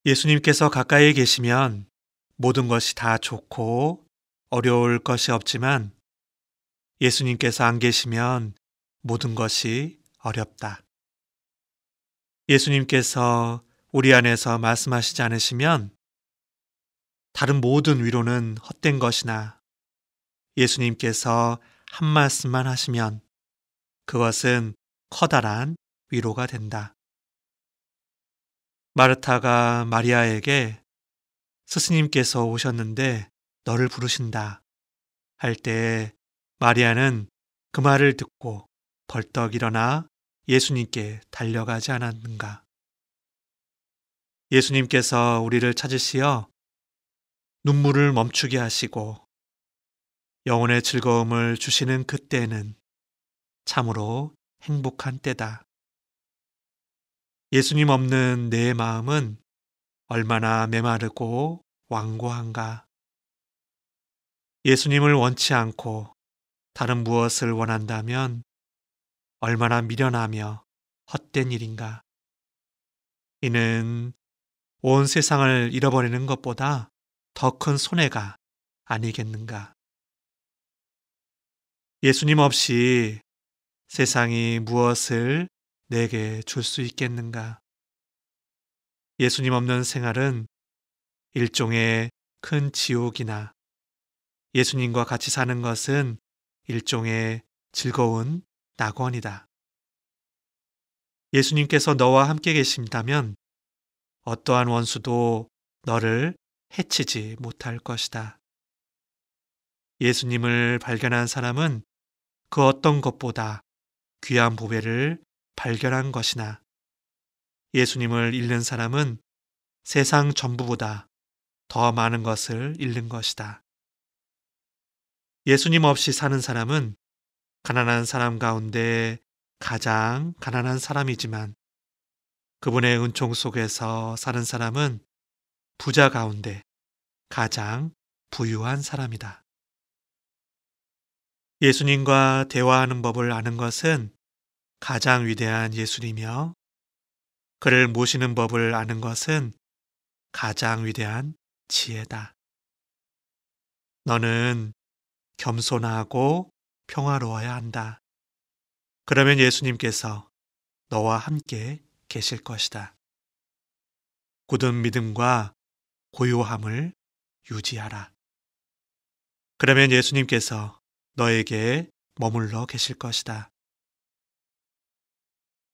예수님께서 가까이 계시면 모든 것이 다 좋고 어려울 것이 없지만 예수님께서 안 계시면 모든 것이 어렵다. 예수님께서 우리 안에서 말씀하시지 않으시면 다른 모든 위로는 헛된 것이나 예수님께서 한 말씀만 하시면 그것은 커다란 위로가 된다. 마르타가 마리아에게 스스님께서 오셨는데 너를 부르신다 할때 마리아는 그 말을 듣고 벌떡 일어나 예수님께 달려가지 않았는가. 예수님께서 우리를 찾으시어 눈물을 멈추게 하시고 영혼의 즐거움을 주시는 그때는 참으로 행복한 때다. 예수님 없는 내 마음은 얼마나 메마르고 완고한가. 예수님을 원치 않고 다른 무엇을 원한다면 얼마나 미련하며 헛된 일인가. 이는 온 세상을 잃어버리는 것보다 더 큰 손해가 아니겠는가. 예수님 없이 세상이 무엇을 내게 줄 수 있겠는가? 예수님 없는 생활은 일종의 큰 지옥이나 예수님과 같이 사는 것은 일종의 즐거운 낙원이다. 예수님께서 너와 함께 계신다면 어떠한 원수도 너를 해치지 못할 것이다. 예수님을 발견한 사람은 그 어떤 것보다 귀한 보배를 발견한 것이나 예수님을 잃는 사람은 세상 전부보다 더 많은 것을 잃는 것이다. 예수님 없이 사는 사람은 가난한 사람 가운데 가장 가난한 사람이지만 그분의 은총 속에서 사는 사람은 부자 가운데 가장 부유한 사람이다. 예수님과 대화하는 법을 아는 것은 가장 위대한 예술이며 그를 모시는 법을 아는 것은 가장 위대한 지혜다. 너는 겸손하고 평화로워야 한다. 그러면 예수님께서 너와 함께 계실 것이다. 굳은 믿음과 고요함을 유지하라. 그러면 예수님께서 너에게 머물러 계실 것이다.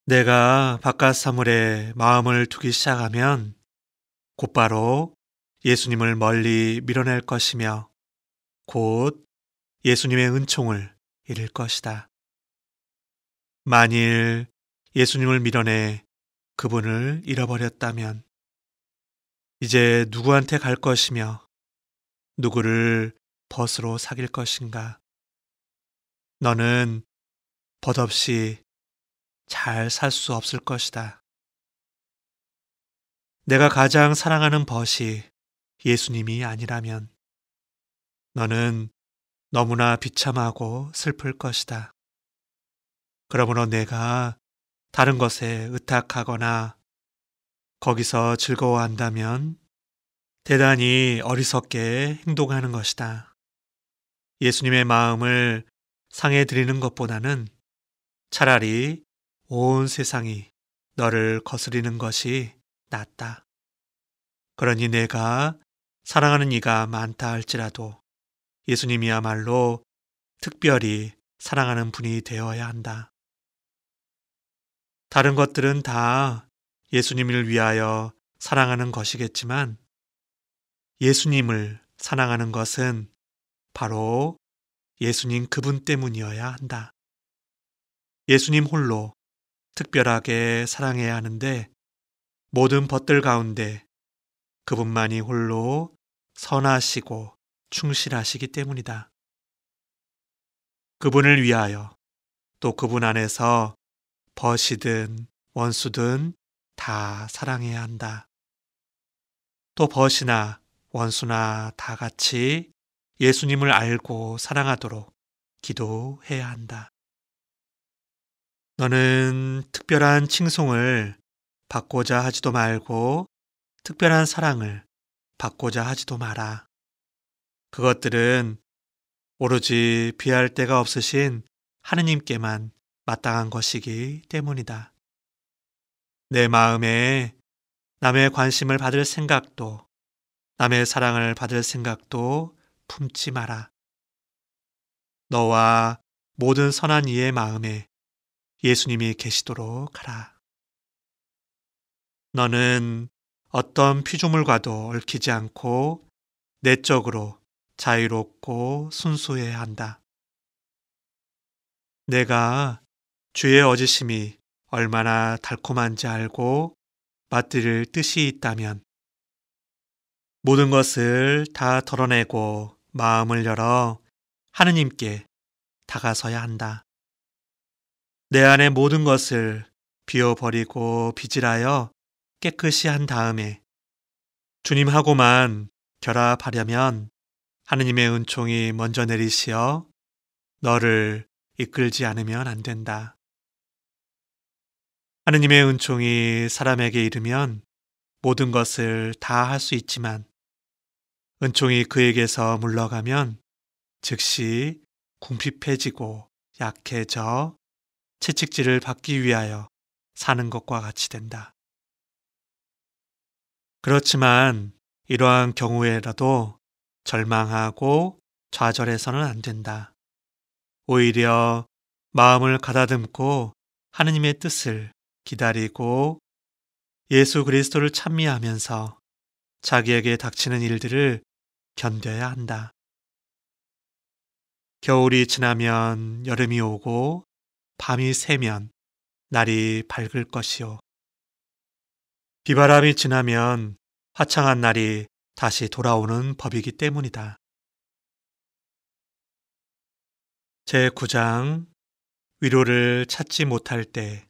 내가 바깥 사물에 마음을 두기 시작하면 곧바로 예수님을 멀리 밀어낼 것이며 곧 예수님의 은총을 잃을 것이다. 만일 예수님을 밀어내 그분을 잃어버렸다면 이제 누구한테 갈 것이며 누구를 벗으로 사귈 것인가? 너는 벗없이 잘 살 수 없을 것이다. 내가 가장 사랑하는 벗이 예수님이 아니라면 너는 너무나 비참하고 슬플 것이다. 그러므로 내가 다른 것에 의탁하거나 거기서 즐거워한다면 대단히 어리석게 행동하는 것이다. 예수님의 마음을 상해 드리는 것보다는 차라리 온 세상이 너를 거스리는 것이 낫다. 그러니 내가 사랑하는 이가 많다 할지라도 예수님이야말로 특별히 사랑하는 분이 되어야 한다. 다른 것들은 다 예수님을 위하여 사랑하는 것이겠지만 예수님을 사랑하는 것은 바로 예수님 그분 때문이어야 한다. 예수님 홀로 특별하게 사랑해야 하는데 모든 벗들 가운데 그분만이 홀로 선하시고 충실하시기 때문이다. 그분을 위하여 또 그분 안에서 벗이든 원수든 다 사랑해야 한다. 또 벗이나 원수나 다 같이 예수님을 알고 사랑하도록 기도해야 한다. 너는 특별한 칭송을 받고자 하지도 말고 특별한 사랑을 받고자 하지도 마라. 그것들은 오로지 비할 데가 없으신 하느님께만 마땅한 것이기 때문이다. 내 마음에 남의 관심을 받을 생각도 남의 사랑을 받을 생각도 품지 마라. 너와 모든 선한 이의 마음에 예수님이 계시도록 하라. 너는 어떤 피조물과도 얽히지 않고 내적으로 자유롭고 순수해야 한다. 내가 주의 어지심이 얼마나 달콤한지 알고 맛들일 뜻이 있다면 모든 것을 다 덜어내고 마음을 열어 하느님께 다가서야 한다. 내 안의 모든 것을 비워버리고 빚질하여 깨끗이 한 다음에 주님하고만 결합하려면 하느님의 은총이 먼저 내리시어 너를 이끌지 않으면 안 된다. 하느님의 은총이 사람에게 이르면 모든 것을 다 할 수 있지만 은총이 그에게서 물러가면 즉시 궁핍해지고 약해져 채찍질을 받기 위하여 사는 것과 같이 된다. 그렇지만 이러한 경우에라도 절망하고 좌절해서는 안 된다. 오히려 마음을 가다듬고 하느님의 뜻을 기다리고 예수 그리스도를 찬미하면서 자기에게 닥치는 일들을 견뎌야 한다. 겨울이 지나면 여름이 오고 밤이 새면 날이 밝을 것이요. 비바람이 지나면 화창한 날이 다시 돌아오는 법이기 때문이다. 제9장 위로를 찾지 못할 때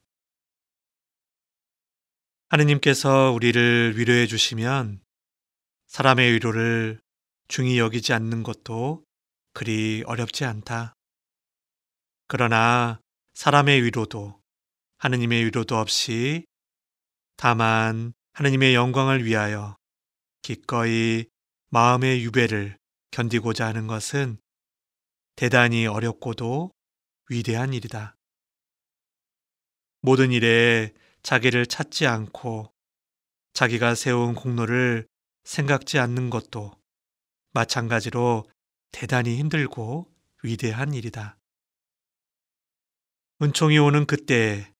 하느님께서 우리를 위로해 주시면 사람의 위로를 중히 여기지 않는 것도 그리 어렵지 않다. 그러나 사람의 위로도 하느님의 위로도 없이 다만 하느님의 영광을 위하여 기꺼이 마음의 유배를 견디고자 하는 것은 대단히 어렵고도 위대한 일이다. 모든 일에 자기를 찾지 않고 자기가 세운 공로를 생각지 않는 것도 마찬가지로 대단히 힘들고 위대한 일이다. 은총이 오는 그때에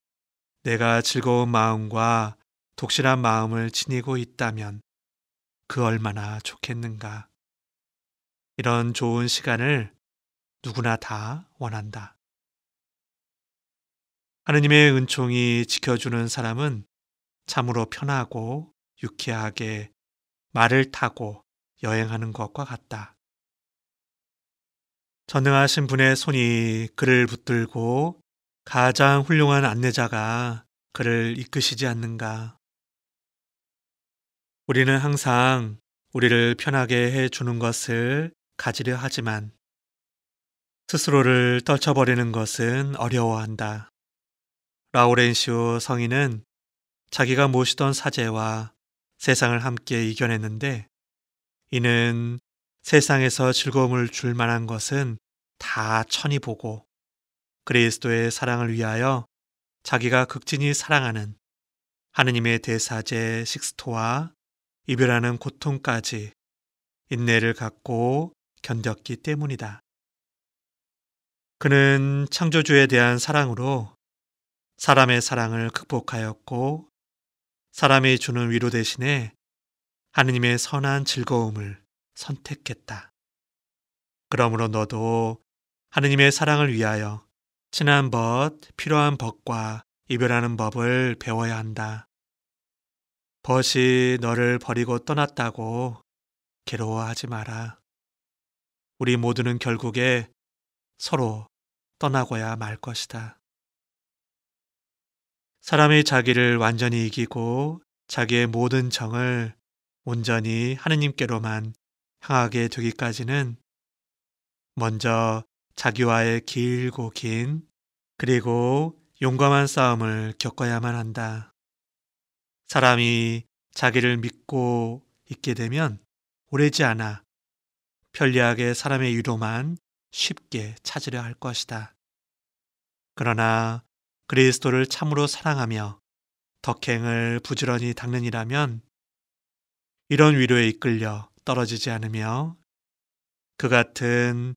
내가 즐거운 마음과 독실한 마음을 지니고 있다면 그 얼마나 좋겠는가. 이런 좋은 시간을 누구나 다 원한다. 하느님의 은총이 지켜주는 사람은 참으로 편하고 유쾌하게 말을 타고 여행하는 것과 같다. 전능하신 분의 손이 그를 붙들고 가장 훌륭한 안내자가 그를 이끄시지 않는가. 우리는 항상 우리를 편하게 해주는 것을 가지려 하지만 스스로를 떨쳐버리는 것은 어려워한다. 라우렌시오 성인은 자기가 모시던 사제와 세상을 함께 이겨냈는데 이는 세상에서 즐거움을 줄 만한 것은 다 천히 보고 그리스도의 사랑을 위하여 자기가 극진히 사랑하는 하느님의 대사제 식스토와 이별하는 고통까지 인내를 갖고 견뎠기 때문이다. 그는 창조주에 대한 사랑으로 사람의 사랑을 극복하였고 사람이 주는 위로 대신에 하느님의 선한 즐거움을 선택했다. 그러므로 너도 하느님의 사랑을 위하여 친한 벗, 필요한 벗과 이별하는 법을 배워야 한다. 벗이 너를 버리고 떠났다고 괴로워하지 마라. 우리 모두는 결국에 서로 떠나고야 말 것이다. 사람이 자기를 완전히 이기고 자기의 모든 정을 온전히 하느님께로만 향하게 되기까지는 먼저 자기와의 길고 긴 그리고 용감한 싸움을 겪어야만 한다. 사람이 자기를 믿고 있게 되면 오래지 않아 편리하게 사람의 위로만 쉽게 찾으려 할 것이다. 그러나 그리스도를 참으로 사랑하며 덕행을 부지런히 닦는이라면 이런 위로에 이끌려 떨어지지 않으며 그 같은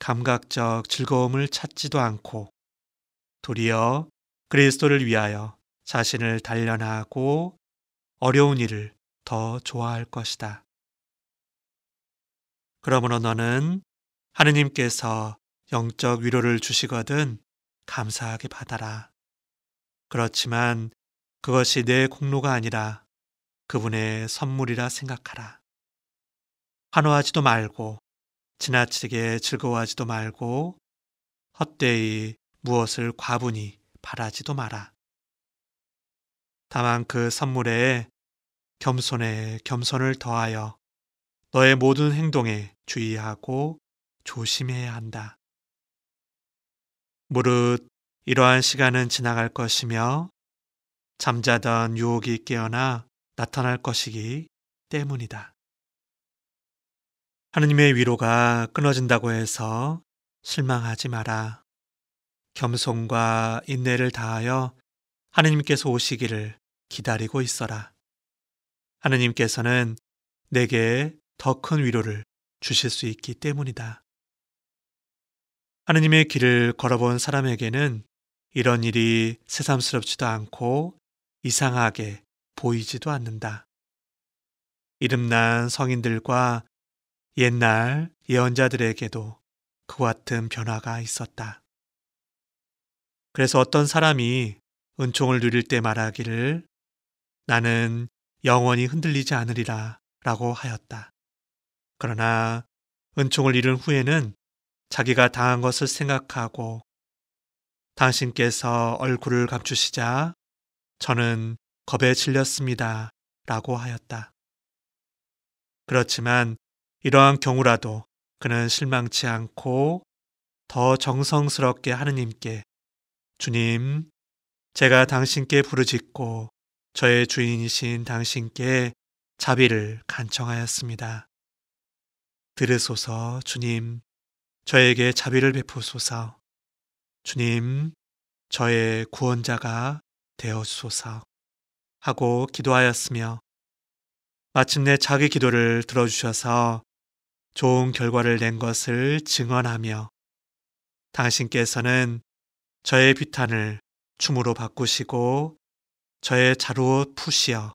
감각적 즐거움을 찾지도 않고 도리어 그리스도를 위하여 자신을 단련하고 어려운 일을 더 좋아할 것이다. 그러므로 너는 하느님께서 영적 위로를 주시거든 감사하게 받아라. 그렇지만 그것이 내 공로가 아니라 그분의 선물이라 생각하라. 환호하지도 말고 지나치게 즐거워하지도 말고 헛되이 무엇을 과분히 바라지도 마라. 다만 그 선물에 겸손에 겸손을 더하여 너의 모든 행동에 주의하고 조심해야 한다. 무릇 이러한 시간은 지나갈 것이며 잠자던 유혹이 깨어나 나타날 것이기 때문이다. 하느님의 위로가 끊어진다고 해서 실망하지 마라. 겸손과 인내를 다하여 하느님께서 오시기를 기다리고 있어라. 하느님께서는 내게 더 큰 위로를 주실 수 있기 때문이다. 하느님의 길을 걸어본 사람에게는 이런 일이 새삼스럽지도 않고 이상하게 보이지도 않는다. 이름난 성인들과 옛날 예언자들에게도 그와 같은 변화가 있었다. 그래서 어떤 사람이 은총을 누릴 때 말하기를 나는 영원히 흔들리지 않으리라 라고 하였다. 그러나 은총을 잃은 후에는 자기가 당한 것을 생각하고 당신께서 얼굴을 감추시자 저는 겁에 질렸습니다. 라고 하였다. 그렇지만 이러한 경우라도 그는 실망치 않고 더 정성스럽게 하느님께 주님, 제가 당신께 부르짖고 저의 주인이신 당신께 자비를 간청하였습니다. 들으소서 주님, 저에게 자비를 베푸소서. 주님, 저의 구원자가 되어주소서. 하고 기도하였으며 마침내 자기 기도를 들어주셔서 좋은 결과를 낸 것을 증언하며 당신께서는 저의 비탄을 춤으로 바꾸시고 저의 자루옷 푸시어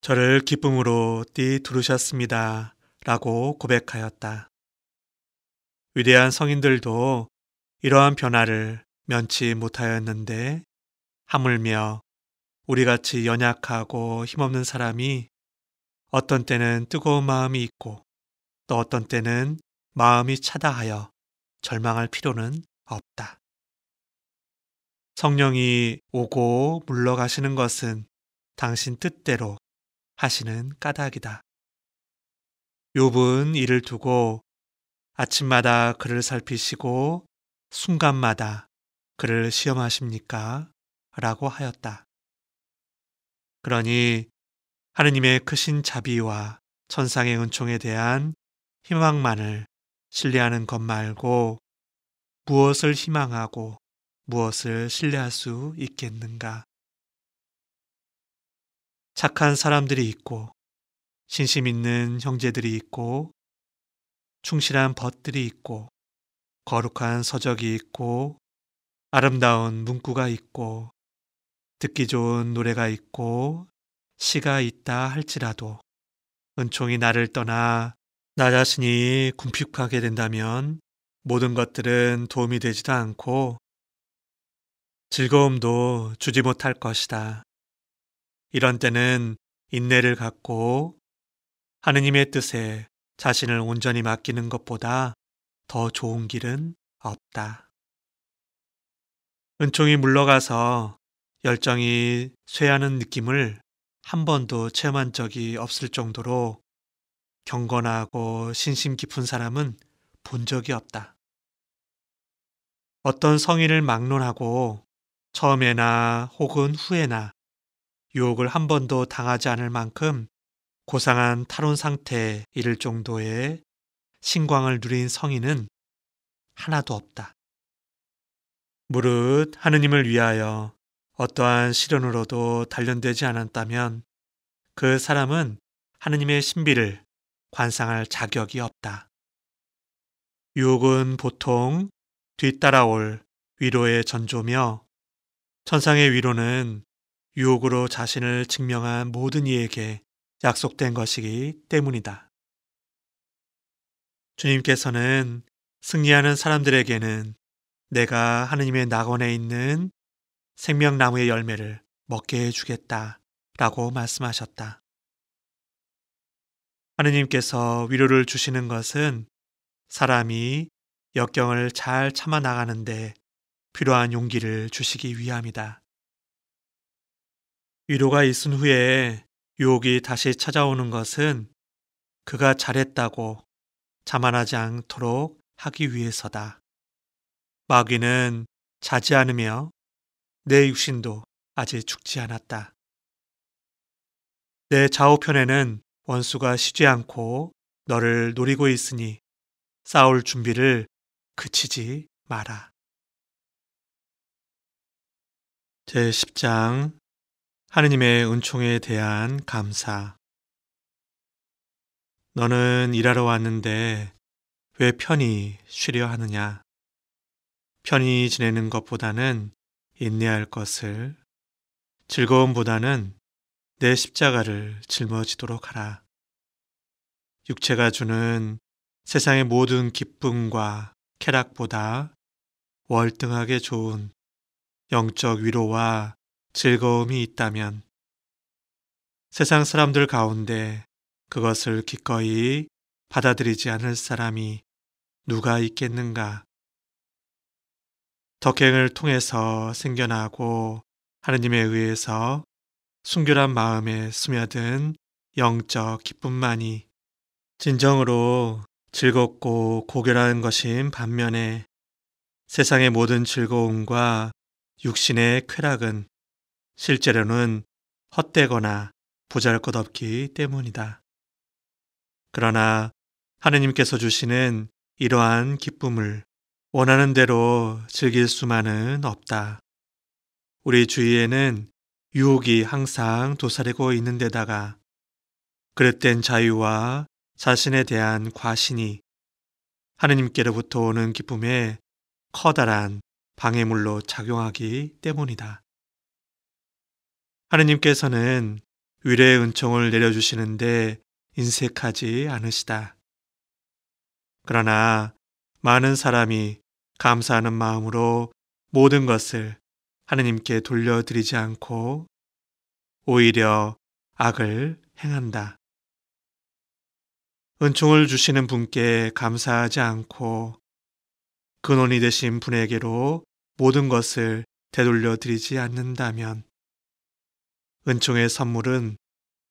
저를 기쁨으로 띠두르셨습니다. 라고 고백하였다. 위대한 성인들도 이러한 변화를 면치 못하였는데 하물며 우리같이 연약하고 힘없는 사람이 어떤 때는 뜨거운 마음이 있고 또 어떤 때는 마음이 차다하여 절망할 필요는 없다. 성령이 오고 물러가시는 것은 당신 뜻대로 하시는 까닭이다. 욥은 이를 두고 아침마다 그를 살피시고 순간마다 그를 시험하십니까? 라고 하였다. 그러니 하느님의 크신 자비와 천상의 은총에 대한 희망만을 신뢰하는 것 말고 무엇을 희망하고 무엇을 신뢰할 수 있겠는가? 착한 사람들이 있고, 신심 있는 형제들이 있고, 충실한 벗들이 있고, 거룩한 서적이 있고, 아름다운 문구가 있고, 듣기 좋은 노래가 있고, 시가 있다 할지라도, 은총이 나를 떠나 나 자신이 궁핍하게 된다면 모든 것들은 도움이 되지도 않고 즐거움도 주지 못할 것이다. 이런 때는 인내를 갖고 하느님의 뜻에 자신을 온전히 맡기는 것보다 더 좋은 길은 없다. 은총이 물러가서 열정이 쇠하는 느낌을 한 번도 체험한 적이 없을 정도로 경건하고 신심 깊은 사람은 본 적이 없다. 어떤 성의를 막론하고 처음에나 혹은 후에나 유혹을 한 번도 당하지 않을 만큼 고상한 탈원 상태에 이를 정도의 신광을 누린 성인은 하나도 없다. 무릇 하느님을 위하여 어떠한 시련으로도 단련되지 않았다면 그 사람은 하느님의 신비를 관상할 자격이 없다. 유혹은 보통 뒤따라올 위로의 전조며 천상의 위로는 유혹으로 자신을 증명한 모든 이에게 약속된 것이기 때문이다. 주님께서는 승리하는 사람들에게는 내가 하느님의 낙원에 있는 생명나무의 열매를 먹게 해주겠다 라고 말씀하셨다. 하느님께서 위로를 주시는 것은 사람이 역경을 잘 참아 나가는데 필요한 용기를 주시기 위함이다. 위로가 있은 후에 유혹이 다시 찾아오는 것은 그가 잘했다고 자만하지 않도록 하기 위해서다. 마귀는 자지 않으며 내 육신도 아직 죽지 않았다. 내 좌우편에는 원수가 쉬지 않고 너를 노리고 있으니 싸울 준비를 그치지 마라. 제10장 하느님의 은총에 대한 감사 너는 일하러 왔는데 왜 편히 쉬려 하느냐? 편히 지내는 것보다는 인내할 것을 즐거움보다는 내 십자가를 짊어지도록 하라. 육체가 주는 세상의 모든 기쁨과 쾌락보다 월등하게 좋은 영적 위로와 즐거움이 있다면 세상 사람들 가운데 그것을 기꺼이 받아들이지 않을 사람이 누가 있겠는가? 덕행을 통해서 생겨나고 하느님에 의해서 순결한 마음에 스며든 영적 기쁨만이 진정으로 즐겁고 고결한 것인 반면에 세상의 모든 즐거움과 육신의 쾌락은 실제로는 헛되거나 보잘 것 없기 때문이다. 그러나 하느님께서 주시는 이러한 기쁨을 원하는 대로 즐길 수만은 없다. 우리 주위에는 유혹이 항상 도사리고 있는 데다가 그릇된 자유와 자신에 대한 과신이 하느님께로부터 오는 기쁨에 커다란 방해물로 작용하기 때문이다. 하느님께서는 위례의 은총을 내려주시는데 인색하지 않으시다. 그러나 많은 사람이 감사하는 마음으로 모든 것을 하느님께 돌려드리지 않고 오히려 악을 행한다. 은총을 주시는 분께 감사하지 않고 근원이 되신 분에게로 모든 것을 되돌려 드리지 않는다면 은총의 선물은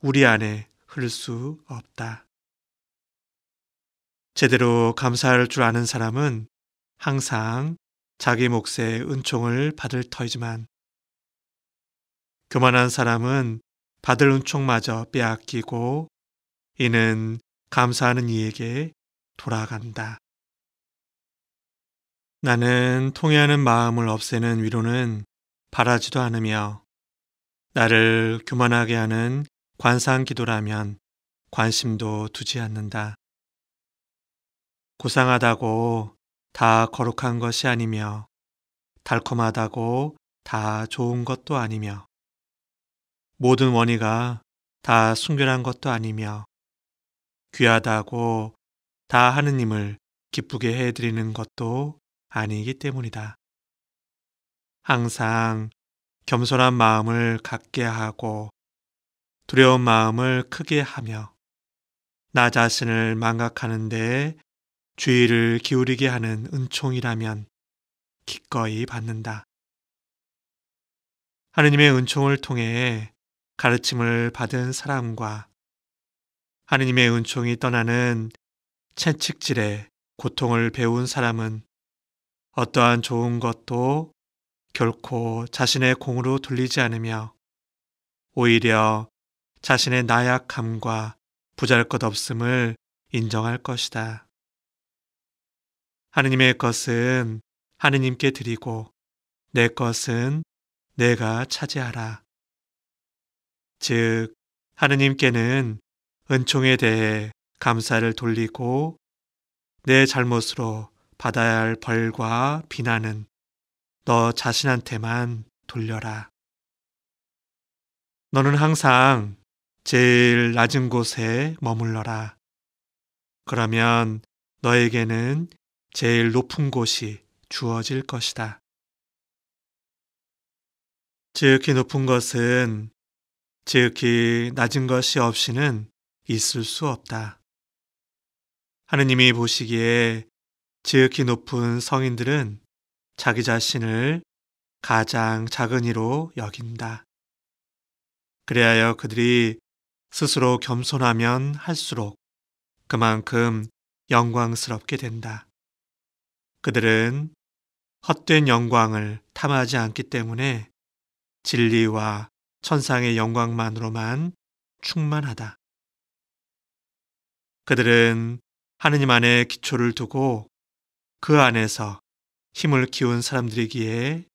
우리 안에 흐를 수 없다. 제대로 감사할 줄 아는 사람은 항상 자기 몫의 은총을 받을 터이지만 교만한 사람은 받을 은총마저 빼앗기고 이는 감사하는 이에게 돌아간다. 나는 통해하는 마음을 없애는 위로는 바라지도 않으며 나를 교만하게 하는 관상 기도라면 관심도 두지 않는다. 고상하다고 다 거룩한 것이 아니며 달콤하다고 다 좋은 것도 아니며 모든 원의가 다 순결한 것도 아니며 귀하다고 다 하느님을 기쁘게 해드리는 것도 아니기 때문이다. 항상 겸손한 마음을 갖게 하고 두려운 마음을 크게 하며 나 자신을 망각하는 데에 주의를 기울이게 하는 은총이라면 기꺼이 받는다. 하느님의 은총을 통해 가르침을 받은 사람과 하느님의 은총이 떠나는 채찍질의 고통을 배운 사람은 어떠한 좋은 것도 결코 자신의 공으로 돌리지 않으며 오히려 자신의 나약함과 부잘 것 없음을 인정할 것이다. 하느님의 것은 하느님께 드리고 내 것은 내가 차지하라. 즉, 하느님께는 은총에 대해 감사를 돌리고 내 잘못으로 받아야 할 벌과 비난은 너 자신한테만 돌려라. 너는 항상 제일 낮은 곳에 머물러라. 그러면 너에게는 제일 높은 곳이 주어질 것이다. 지극히 높은 것은 지극히 낮은 것이 없이는 있을 수 없다. 하느님이 보시기에 지극히 높은 성인들은 자기 자신을 가장 작은 이로 여긴다. 그래하여 그들이 스스로 겸손하면 할수록 그만큼 영광스럽게 된다. 그들은 헛된 영광을 탐하지 않기 때문에 진리와 천상의 영광만으로만 충만하다. 그들은 하느님 안에 기초를 두고 그 안에서 힘을 키운 사람들이기에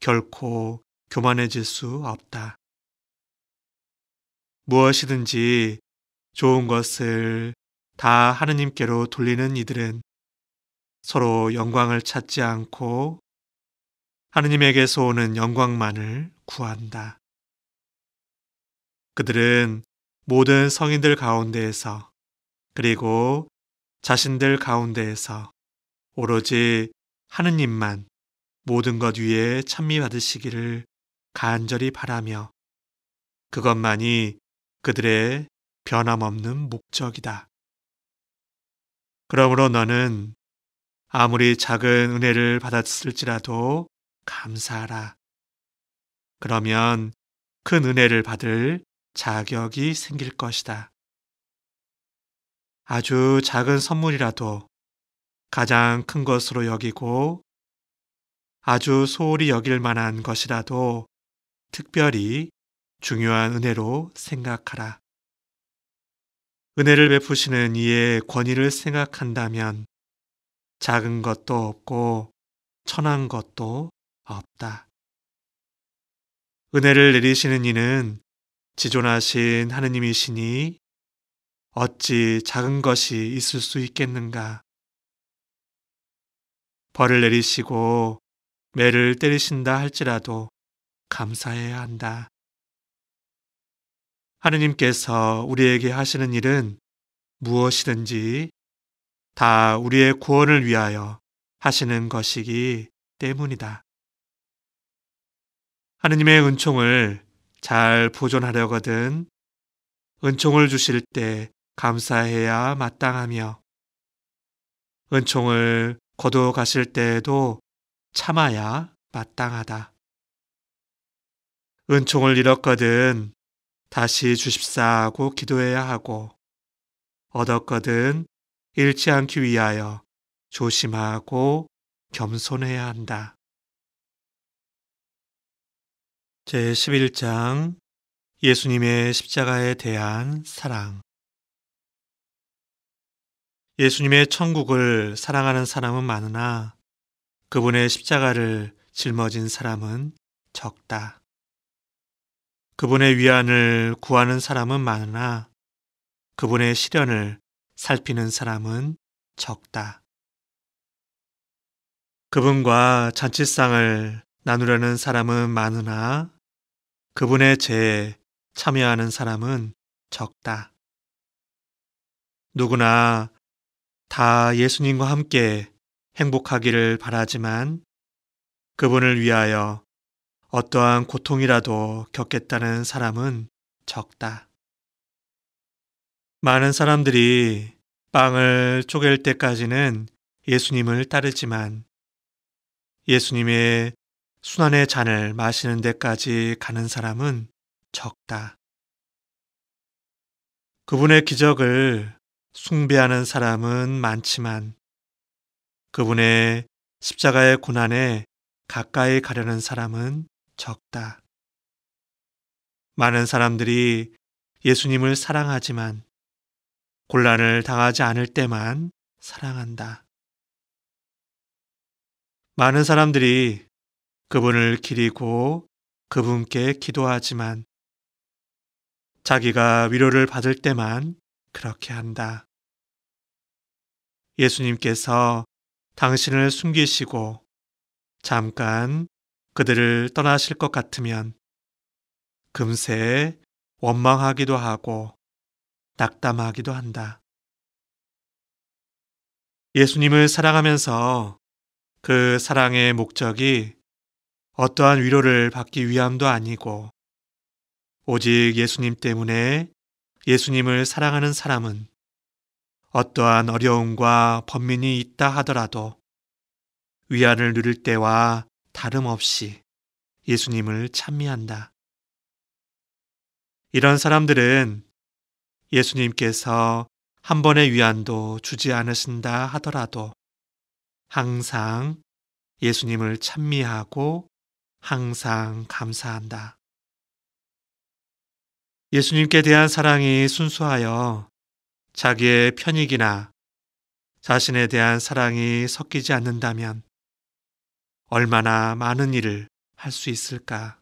결코 교만해질 수 없다. 무엇이든지 좋은 것을 다 하느님께로 돌리는 이들은 서로 영광을 찾지 않고 하느님에게서 오는 영광만을 구한다. 그들은 모든 성인들 가운데에서 그리고 자신들 가운데에서 오로지 하느님만 모든 것 위에 찬미 받으시기를 간절히 바라며 그것만이 그들의 변함없는 목적이다. 그러므로 너는 아무리 작은 은혜를 받았을지라도 감사하라. 그러면 큰 은혜를 받을 자격이 생길 것이다. 아주 작은 선물이라도 가장 큰 것으로 여기고 아주 소홀히 여길 만한 것이라도 특별히 중요한 은혜로 생각하라. 은혜를 베푸시는 이의 권위를 생각한다면 작은 것도 없고 천한 것도 없다. 은혜를 내리시는 이는 지존하신 하느님이시니 어찌 작은 것이 있을 수 있겠는가? 벌을 내리시고 매를 때리신다 할지라도 감사해야 한다. 하느님께서 우리에게 하시는 일은 무엇이든지 다 우리의 구원을 위하여 하시는 것이기 때문이다. 하느님의 은총을 잘 보존하려거든 은총을 주실 때 감사해야 마땅하며 은총을 거두어 가실 때에도 참아야 마땅하다. 은총을 잃었거든 다시 주십사 하고 기도해야 하고 얻었거든 잃지 않기 위하여 조심하고 겸손해야 한다. 제11장 예수님의 십자가에 대한 사랑 예수님의 천국을 사랑하는 사람은 많으나 그분의 십자가를 짊어진 사람은 적다. 그분의 위안을 구하는 사람은 많으나 그분의 시련을 살피는 사람은 적다. 그분과 잔치상을 나누려는 사람은 많으나 그분의 죄에 참여하는 사람은 적다. 누구나 다 예수님과 함께 행복하기를 바라지만 그분을 위하여 어떠한 고통이라도 겪겠다는 사람은 적다. 많은 사람들이 빵을 쪼갤 때까지는 예수님을 따르지만 예수님의 순환의 잔을 마시는 데까지 가는 사람은 적다. 그분의 기적을 숭배하는 사람은 많지만 그분의 십자가의 고난에 가까이 가려는 사람은 적다. 많은 사람들이 예수님을 사랑하지만 곤란을 당하지 않을 때만 사랑한다. 많은 사람들이 그분을 기리고 그분께 기도하지만 자기가 위로를 받을 때만 그렇게 한다. 예수님께서 당신을 숨기시고 잠깐 그들을 떠나실 것 같으면 금세 원망하기도 하고 낙담하기도 한다. 예수님을 사랑하면서 그 사랑의 목적이 어떠한 위로를 받기 위함도 아니고 오직 예수님 때문에 예수님을 사랑하는 사람은 어떠한 어려움과 번민이 있다 하더라도 위안을 누릴 때와 다름없이 예수님을 찬미한다. 이런 사람들은 예수님께서 한 번의 위안도 주지 않으신다 하더라도 항상 예수님을 찬미하고 항상 감사한다. 예수님께 대한 사랑이 순수하여 자기의 편익이나 자신에 대한 사랑이 섞이지 않는다면 얼마나 많은 일을 할 수 있을까?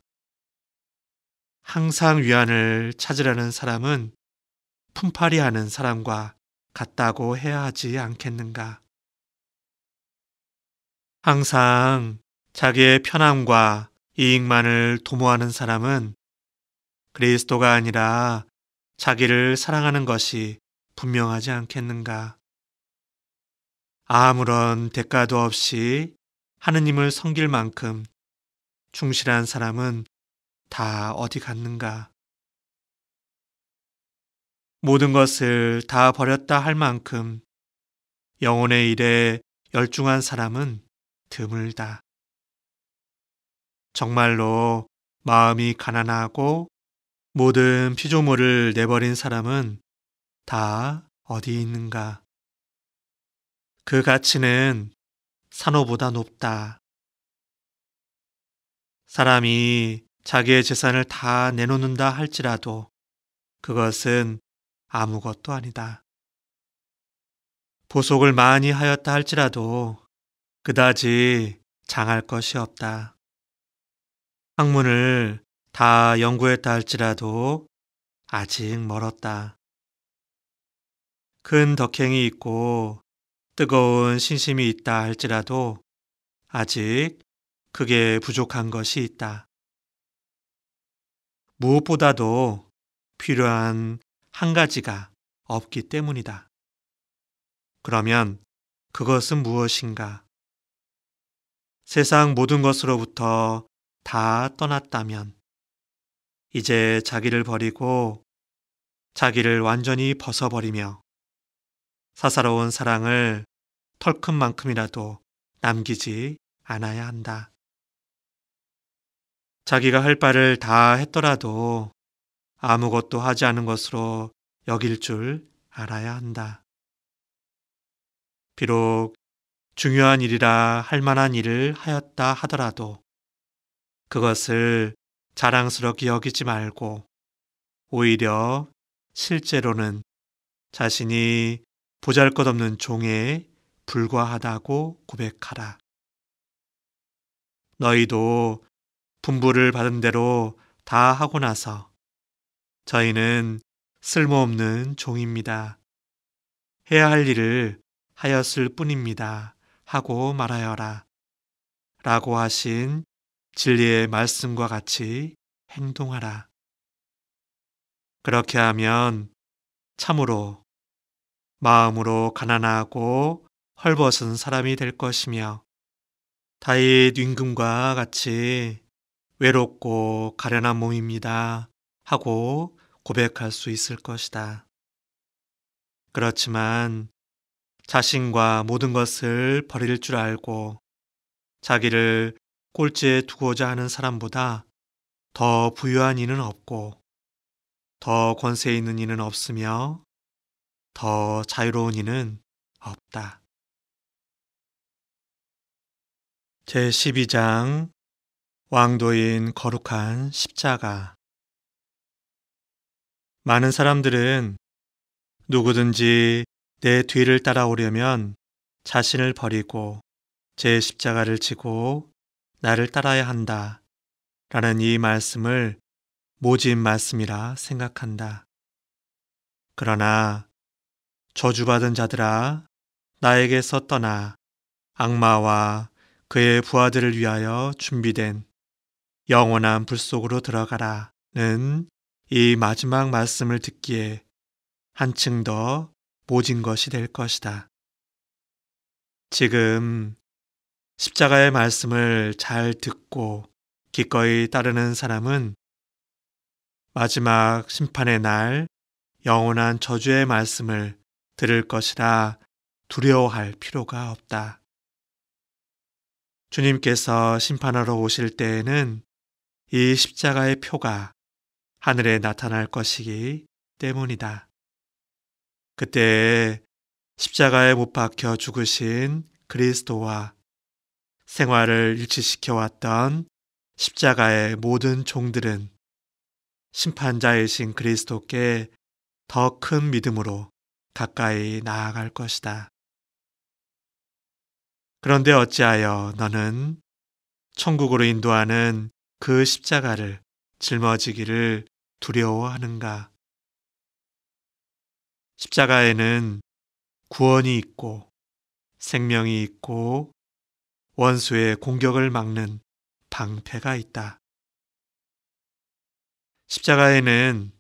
항상 위안을 찾으려는 사람은 품팔이 하는 사람과 같다고 해야 하지 않겠는가? 항상 자기의 편함과 이익만을 도모하는 사람은 그리스도가 아니라 자기를 사랑하는 것이 분명하지 않겠는가? 아무런 대가도 없이 하느님을 섬길 만큼 충실한 사람은 다 어디 갔는가? 모든 것을 다 버렸다 할 만큼 영혼의 일에 열중한 사람은 드물다. 정말로 마음이 가난하고 모든 피조물을 내버린 사람은 다 어디 있는가? 그 가치는 산호보다 높다. 사람이 자기의 재산을 다 내놓는다 할지라도 그것은 아무것도 아니다. 보속을 많이 하였다 할지라도 그다지 장할 것이 없다. 학문을 다 연구했다 할지라도 아직 멀었다. 큰 덕행이 있고 뜨거운 신심이 있다 할지라도 아직 그게 부족한 것이 있다. 무엇보다도 필요한 한 가지가 없기 때문이다. 그러면 그것은 무엇인가? 세상 모든 것으로부터 다 떠났다면 이제 자기를 버리고 자기를 완전히 벗어버리며 사사로운 사랑을 털큰만큼이라도 남기지 않아야 한다. 자기가 할 바를 다 했더라도 아무것도 하지 않은 것으로 여길 줄 알아야 한다. 비록 중요한 일이라 할 만한 일을 하였다 하더라도 그것을 자랑스럽게 여기지 말고 오히려 실제로는 자신이 보잘 것 없는 종에 불과하다고 고백하라. 너희도 분부를 받은 대로 다 하고 나서 저희는 쓸모없는 종입니다. 해야 할 일을 하였을 뿐입니다. 하고 말하여라. 라고 하신 진리의 말씀과 같이 행동하라. 그렇게 하면 참으로 마음으로 가난하고 헐벗은 사람이 될 것이며 다윗 임금과 같이 외롭고 가련한 몸입니다 하고 고백할 수 있을 것이다. 그렇지만 자신과 모든 것을 버릴 줄 알고 자기를 꼴찌에 두고자 하는 사람보다 더 부유한 이는 없고 더 권세 있는 이는 없으며 더 자유로운 이는 없다. 제12장 왕도인 거룩한 십자가 많은 사람들은 누구든지 내 뒤를 따라오려면 자신을 버리고 제 십자가를 지고 나를 따라야 한다. 라는 이 말씀을 모진 말씀이라 생각한다. 그러나 저주받은 자들아 나에게서 떠나 악마와 그의 부하들을 위하여 준비된 영원한 불 속으로 들어가라는 이 마지막 말씀을 듣기에 한층 더 모진 것이 될 것이다. 지금 십자가의 말씀을 잘 듣고 기꺼이 따르는 사람은 마지막 심판의 날 영원한 저주의 말씀을 들을 것이라 두려워할 필요가 없다. 주님께서 심판하러 오실 때에는 이 십자가의 표가 하늘에 나타날 것이기 때문이다. 그때에 십자가에 못 박혀 죽으신 그리스도와 생활을 일치시켜왔던 십자가의 모든 종들은 심판자이신 그리스도께 더 큰 믿음으로 가까이 나아갈 것이다. 그런데 어찌하여 너는 천국으로 인도하는 그 십자가를 짊어지기를 두려워하는가? 십자가에는 구원이 있고 생명이 있고 원수의 공격을 막는 방패가 있다. 십자가에는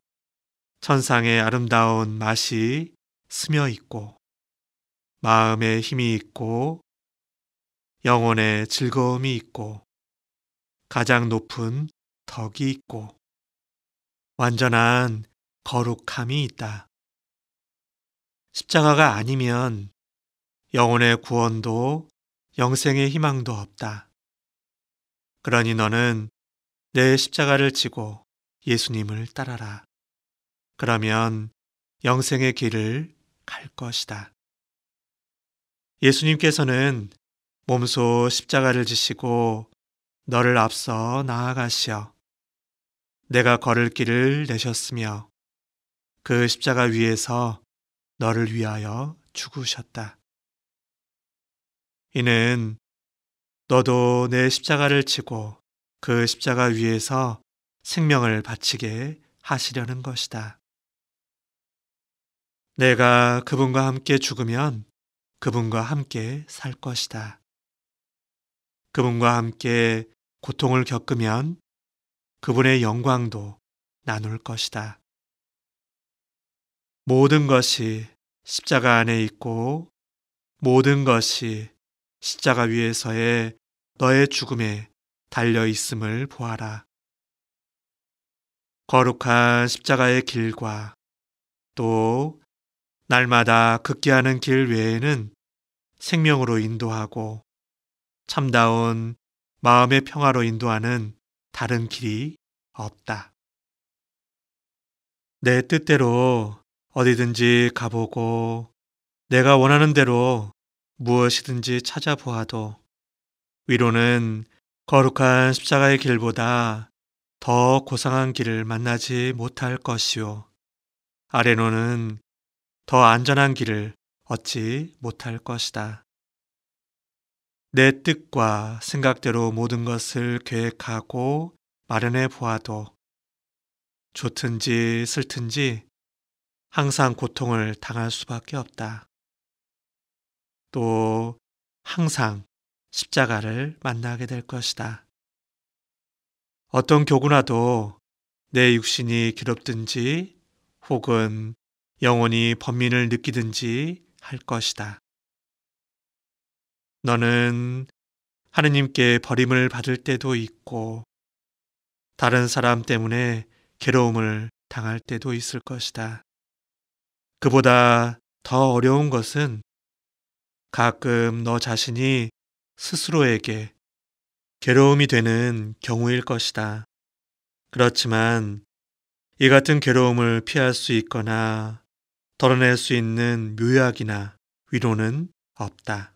천상의 아름다운 맛이 스며 있고, 마음의 힘이 있고, 영혼의 즐거움이 있고, 가장 높은 덕이 있고, 완전한 거룩함이 있다. 십자가가 아니면 영혼의 구원도 영생의 희망도 없다. 그러니 너는 내 십자가를 지고 예수님을 따라라. 그러면 영생의 길을 갈 것이다. 예수님께서는 몸소 십자가를 지시고 너를 앞서 나아가시어 내가 걸을 길을 내셨으며 그 십자가 위에서 너를 위하여 죽으셨다. 이는 너도 내 십자가를 치고 그 십자가 위에서 생명을 바치게 하시려는 것이다. 내가 그분과 함께 죽으면 그분과 함께 살 것이다. 그분과 함께 고통을 겪으면 그분의 영광도 나눌 것이다. 모든 것이 십자가 안에 있고 모든 것이 십자가 위에서의 너의 죽음에 달려 있음을 보아라. 거룩한 십자가의 길과 또 날마다 극기하는 길 외에는 생명으로 인도하고 참다운 마음의 평화로 인도하는 다른 길이 없다. 내 뜻대로 어디든지 가보고 내가 원하는 대로 무엇이든지 찾아보아도 위로는 거룩한 십자가의 길보다 더 고상한 길을 만나지 못할 것이요. 아레노는 더 안전한 길을 얻지 못할 것이다. 내 뜻과 생각대로 모든 것을 계획하고 마련해 보아도 좋든지 슬든지 항상 고통을 당할 수밖에 없다. 또 항상 십자가를 만나게 될 것이다. 어떤 교구나도 내 육신이 괴롭든지 혹은 영혼이 범민을 느끼든지 할 것이다. 너는 하느님께 버림을 받을 때도 있고 다른 사람 때문에 괴로움을 당할 때도 있을 것이다. 그보다 더 어려운 것은 가끔 너 자신이 스스로에게 괴로움이 되는 경우일 것이다. 그렇지만 이 같은 괴로움을 피할 수 있거나 덜어낼 수 있는 묘약이나 위로는 없다.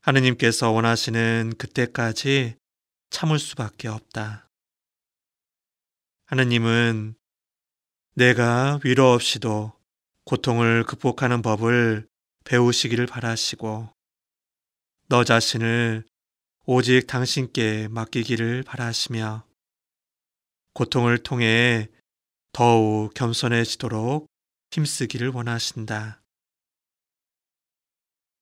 하느님께서 원하시는 그때까지 참을 수밖에 없다. 하느님은 내가 위로 없이도 고통을 극복하는 법을 배우시기를 바라시고 너 자신을 오직 당신께 맡기기를 바라시며 고통을 통해 더욱 겸손해지도록 힘쓰기를 원하신다.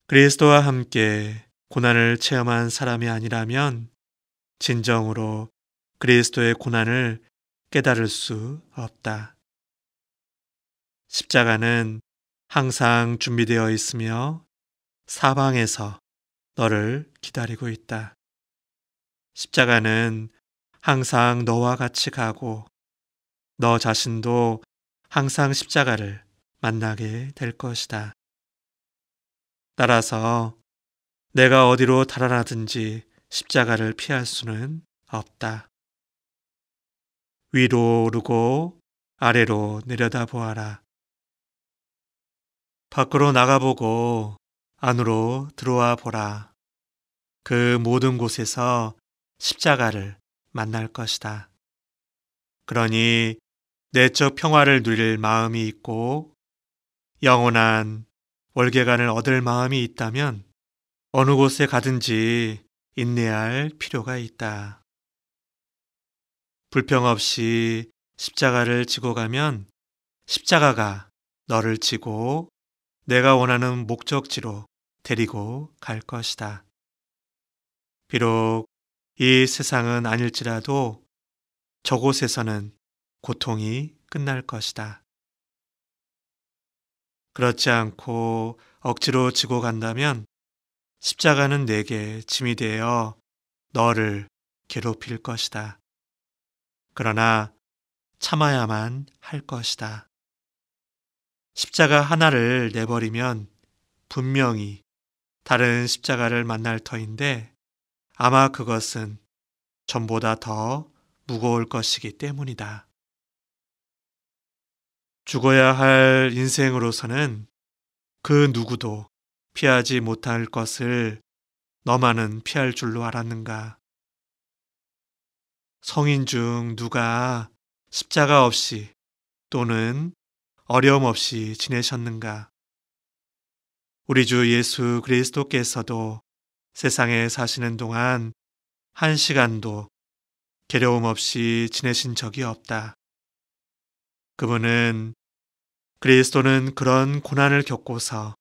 그리스도와 함께 고난을 체험한 사람이 아니라면 진정으로 그리스도의 고난을 깨달을 수 없다. 십자가는 항상 준비되어 있으며 사방에서 너를 기다리고 있다. 십자가는 항상 너와 같이 가고 너 자신도 항상 십자가를 만나게 될 것이다. 따라서 내가 어디로 달아나든지 십자가를 피할 수는 없다. 위로 오르고 아래로 내려다 보아라. 밖으로 나가보고 안으로 들어와 보라. 그 모든 곳에서 십자가를 만날 것이다. 그러니 내적 평화를 누릴 마음이 있고 영원한 월계관을 얻을 마음이 있다면 어느 곳에 가든지 인내할 필요가 있다. 불평 없이 십자가를 지고 가면 십자가가 너를 지고 내가 원하는 목적지로 데리고 갈 것이다. 비록 이 세상은 아닐지라도 저곳에서는 고통이 끝날 것이다. 그렇지 않고 억지로 지고 간다면 십자가는 내게 짐이 되어 너를 괴롭힐 것이다. 그러나 참아야만 할 것이다. 십자가 하나를 내버리면 분명히 다른 십자가를 만날 터인데 아마 그것은 전보다 더 무거울 것이기 때문이다. 죽어야 할 인생으로서는 그 누구도 피하지 못할 것을 너만은 피할 줄로 알았는가. 성인 중 누가 십자가 없이 또는 어려움 없이 지내셨는가? 우리 주 예수 그리스도께서도 세상에 사시는 동안 한 시간도 괴로움 없이 지내신 적이 없다. 그분은 그리스도는 그런 고난을 겪고서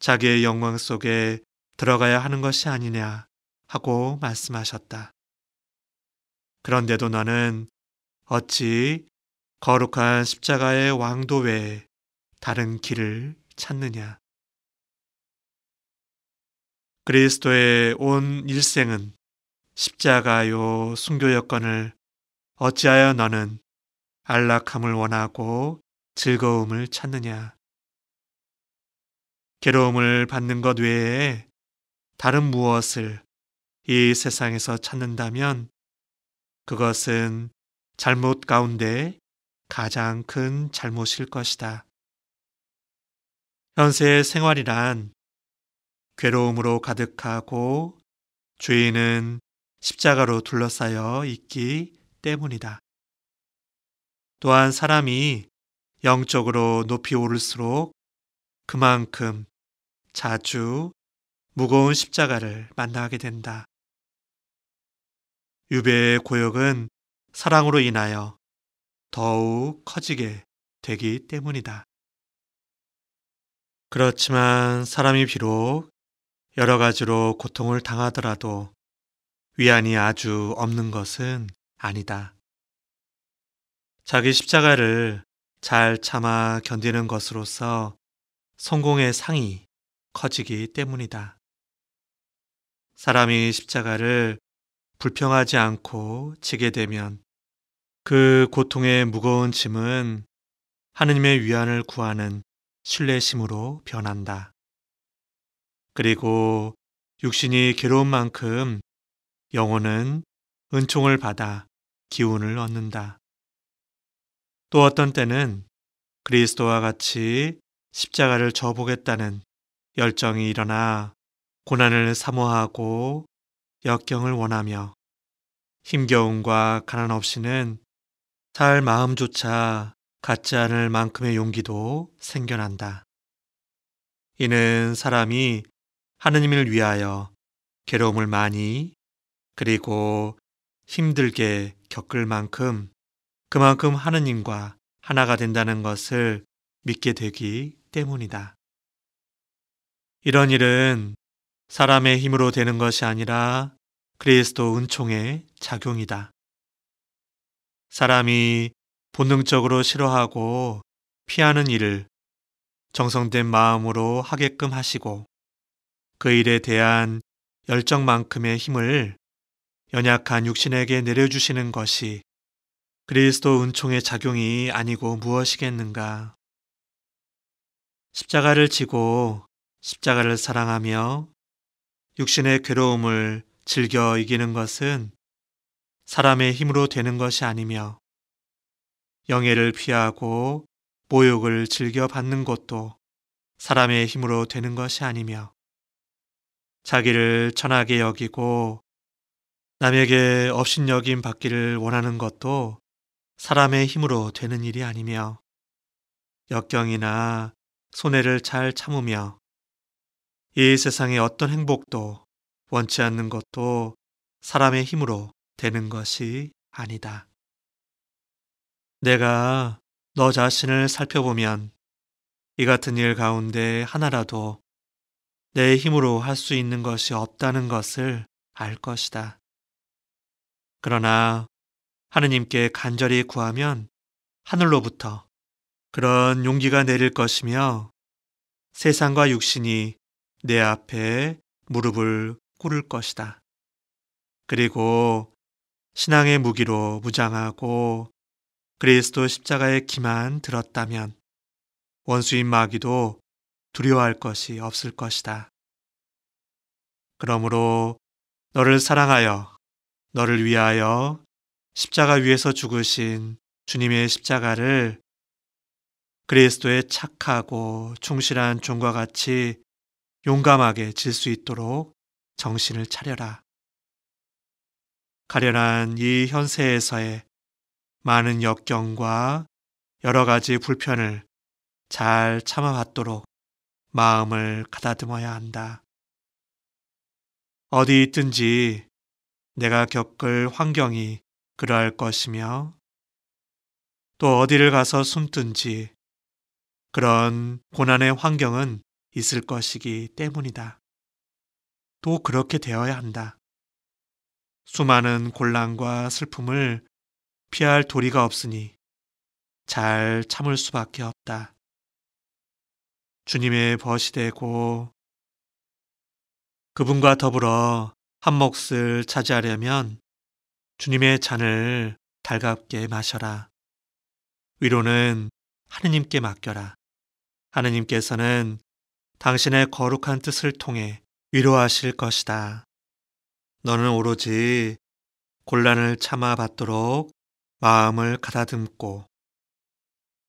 자기의 영광 속에 들어가야 하는 것이 아니냐 하고 말씀하셨다. 그런데도 너는 어찌 거룩한 십자가의 왕도 외에 다른 길을 찾느냐? 그리스도의 온 일생은 십자가요 순교여건을 어찌하여 너는 안락함을 원하고 즐거움을 찾느냐? 괴로움을 받는 것 외에 다른 무엇을 이 세상에서 찾는다면 그것은 잘못 가운데 가장 큰 잘못일 것이다. 현세의 생활이란 괴로움으로 가득하고 주인은 십자가로 둘러싸여 있기 때문이다. 또한 사람이 영적으로 높이 오를수록 그만큼 자주 무거운 십자가를 만나게 된다. 유배의 고역은 사랑으로 인하여 더욱 커지게 되기 때문이다. 그렇지만 사람이 비록 여러 가지로 고통을 당하더라도 위안이 아주 없는 것은 아니다. 자기 십자가를 잘 참아 견디는 것으로서 성공의 상이 커지기 때문이다. 사람이 십자가를 불평하지 않고 지게 되면 그 고통의 무거운 짐은 하느님의 위안을 구하는 신뢰심으로 변한다. 그리고 육신이 괴로운 만큼 영혼은 은총을 받아 기운을 얻는다. 또 어떤 때는 그리스도와 같이 십자가를 져보겠다는 열정이 일어나 고난을 사모하고 역경을 원하며 힘겨움과 가난 없이는 할 마음조차 갖지 않을 만큼의 용기도 생겨난다. 이는 사람이 하느님을 위하여 괴로움을 많이 그리고 힘들게 겪을 만큼 그만큼 하느님과 하나가 된다는 것을 믿게 되기 때문이다. 이런 일은 사람의 힘으로 되는 것이 아니라 그리스도 은총의 작용이다. 사람이 본능적으로 싫어하고 피하는 일을 정성된 마음으로 하게끔 하시고 그 일에 대한 열정만큼의 힘을 연약한 육신에게 내려주시는 것이 그리스도 은총의 작용이 아니고 무엇이겠는가. 십자가를 지고 십자가를 사랑하며 육신의 괴로움을 즐겨 이기는 것은 사람의 힘으로 되는 것이 아니며 영예를 피하고 모욕을 즐겨 받는 것도 사람의 힘으로 되는 것이 아니며 자기를 천하게 여기고 남에게 업신여김 받기를 원하는 것도 사람의 힘으로 되는 일이 아니며 역경이나 손해를 잘 참으며 이 세상의 어떤 행복도 원치 않는 것도 사람의 힘으로 되는 것이 아니다. 내가 너 자신을 살펴보면 이 같은 일 가운데 하나라도 내 힘으로 할 수 있는 것이 없다는 것을 알 것이다. 그러나 하느님께 간절히 구하면 하늘로부터 그런 용기가 내릴 것이며 세상과 육신이 내 앞에 무릎을 꿇을 것이다. 그리고 신앙의 무기로 무장하고 그리스도 십자가의 기만 들었다면 원수인 마귀도 두려워할 것이 없을 것이다. 그러므로 너를 사랑하여 너를 위하여 십자가 위에서 죽으신 주님의 십자가를 그리스도의 착하고 충실한 종과 같이 용감하게 질 수 있도록 정신을 차려라. 가련한 이 현세에서의 많은 역경과 여러 가지 불편을 잘 참아왔도록 마음을 가다듬어야 한다. 어디 있든지 내가 겪을 환경이 그러할 것이며 또 어디를 가서 숨든지 그런 고난의 환경은 있을 것이기 때문이다. 또 그렇게 되어야 한다. 수많은 곤란과 슬픔을 피할 도리가 없으니 잘 참을 수밖에 없다. 주님의 벗이 되고 그분과 더불어 한 몫을 차지하려면 주님의 잔을 달갑게 마셔라. 위로는 하느님께 맡겨라. 하느님께서는 당신의 거룩한 뜻을 통해 위로하실 것이다. 너는 오로지 곤란을 참아받도록 마음을 가다듬고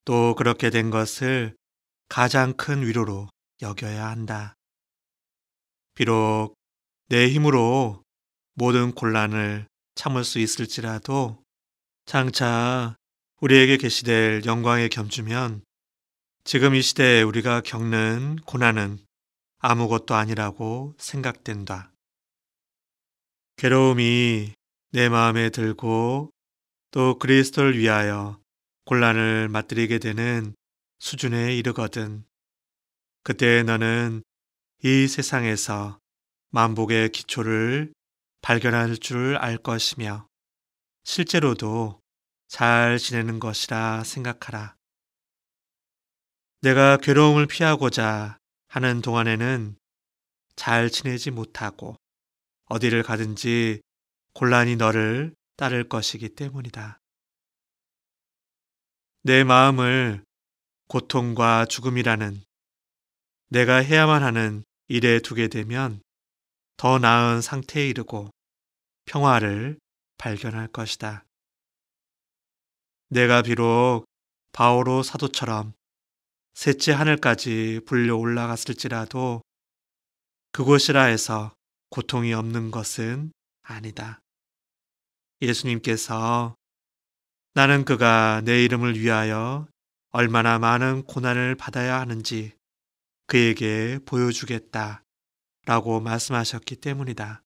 또 그렇게 된 것을 가장 큰 위로로 여겨야 한다. 비록 내 힘으로 모든 곤란을 참을 수 있을지라도 장차 우리에게 계시될 영광에 겸주면 지금 이 시대에 우리가 겪는 고난은 아무것도 아니라고 생각된다. 괴로움이 내 마음에 들고 또 그리스도를 위하여 곤란을 맞들이게 되는 수준에 이르거든. 그때 너는 이 세상에서 만복의 기초를 발견할 줄 알 것이며 실제로도 잘 지내는 것이라 생각하라. 내가 괴로움을 피하고자 하는 동안에는 잘 지내지 못하고 어디를 가든지 곤란히 너를 따를 것이기 때문이다. 내 마음을 고통과 죽음이라는 내가 해야만 하는 일에 두게 되면 더 나은 상태에 이르고 평화를 발견할 것이다. 내가 비록 바오로 사도처럼 셋째 하늘까지 불려 올라갔을지라도 그곳이라 해서 고통이 없는 것은 아니다. 예수님께서 나는 그가 내 이름을 위하여 얼마나 많은 고난을 받아야 하는지 그에게 보여주겠다 라고 말씀하셨기 때문이다.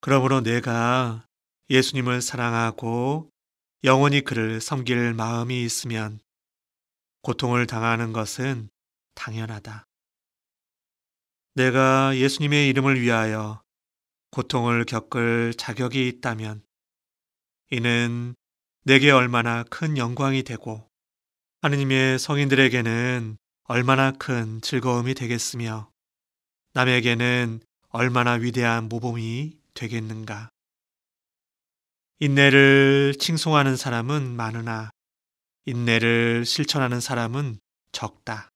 그러므로 내가 예수님을 사랑하고 영원히 그를 섬길 마음이 있으면 고통을 당하는 것은 당연하다. 내가 예수님의 이름을 위하여 고통을 겪을 자격이 있다면 이는 내게 얼마나 큰 영광이 되고 하느님의 성인들에게는 얼마나 큰 즐거움이 되겠으며 남에게는 얼마나 위대한 모범이 되겠는가. 인내를 칭송하는 사람은 많으나 인내를 실천하는 사람은 적다.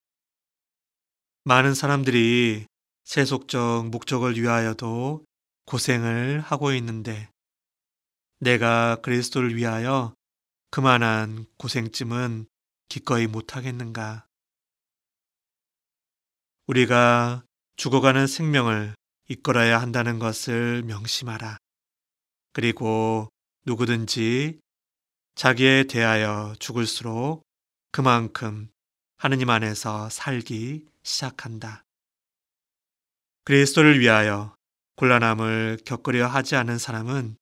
많은 사람들이 세속적 목적을 위하여도 고생을 하고 있는데 내가 그리스도를 위하여 그만한 고생쯤은 기꺼이 못하겠는가. 우리가 죽어가는 생명을 이끌어야 한다는 것을 명심하라. 그리고 누구든지 자기에 대하여 죽을수록 그만큼 하느님 안에서 살기 시작한다. 그리스도를 위하여 곤란함을 겪으려 하지 않은 사람은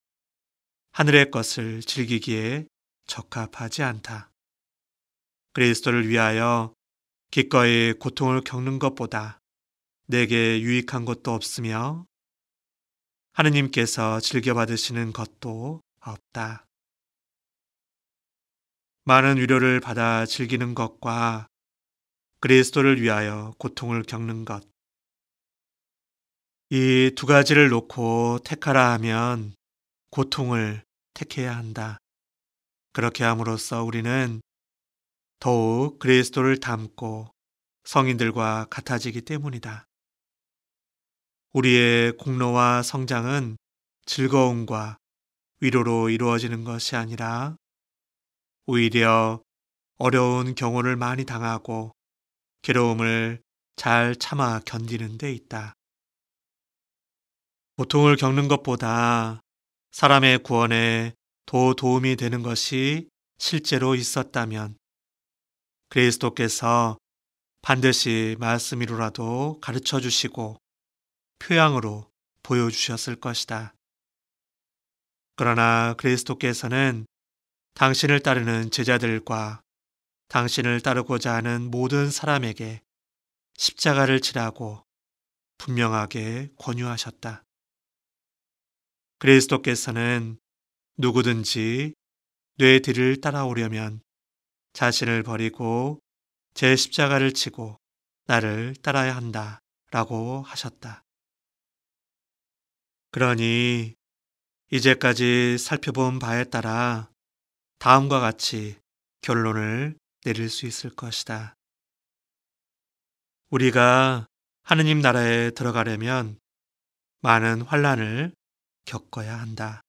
하늘의 것을 즐기기에 적합하지 않다. 그리스도를 위하여 기꺼이 고통을 겪는 것보다 내게 유익한 것도 없으며 하느님께서 즐겨받으시는 것도 없다. 많은 위로를 받아 즐기는 것과 그리스도를 위하여 고통을 겪는 것, 이두 가지를 놓고 택하라 하면 고통을 택해야 한다. 그렇게 함으로써 우리는 더욱 그리스도를 닮고 성인들과 같아지기 때문이다. 우리의 공로와 성장은 즐거움과 위로로 이루어지는 것이 아니라 오히려 어려운 경우를 많이 당하고 괴로움을 잘 참아 견디는 데 있다. 고통을 겪는 것보다 사람의 구원에 더 도움이 되는 것이 실제로 있었다면 그리스도께서 반드시 말씀이로라도 가르쳐 주시고 표양으로 보여주셨을 것이다. 그러나 그리스도께서는 당신을 따르는 제자들과 당신을 따르고자 하는 모든 사람에게 십자가를 치라고 분명하게 권유하셨다. 그리스도께서는 누구든지 뇌 뒤를 따라오려면 자신을 버리고 제 십자가를 치고 나를 따라야 한다 라고 하셨다. 그러니 이제까지 살펴본 바에 따라 다음과 같이 결론을 내릴 수 있을 것이다. 우리가 하느님 나라에 들어가려면 많은 환란을 겪어야 한다.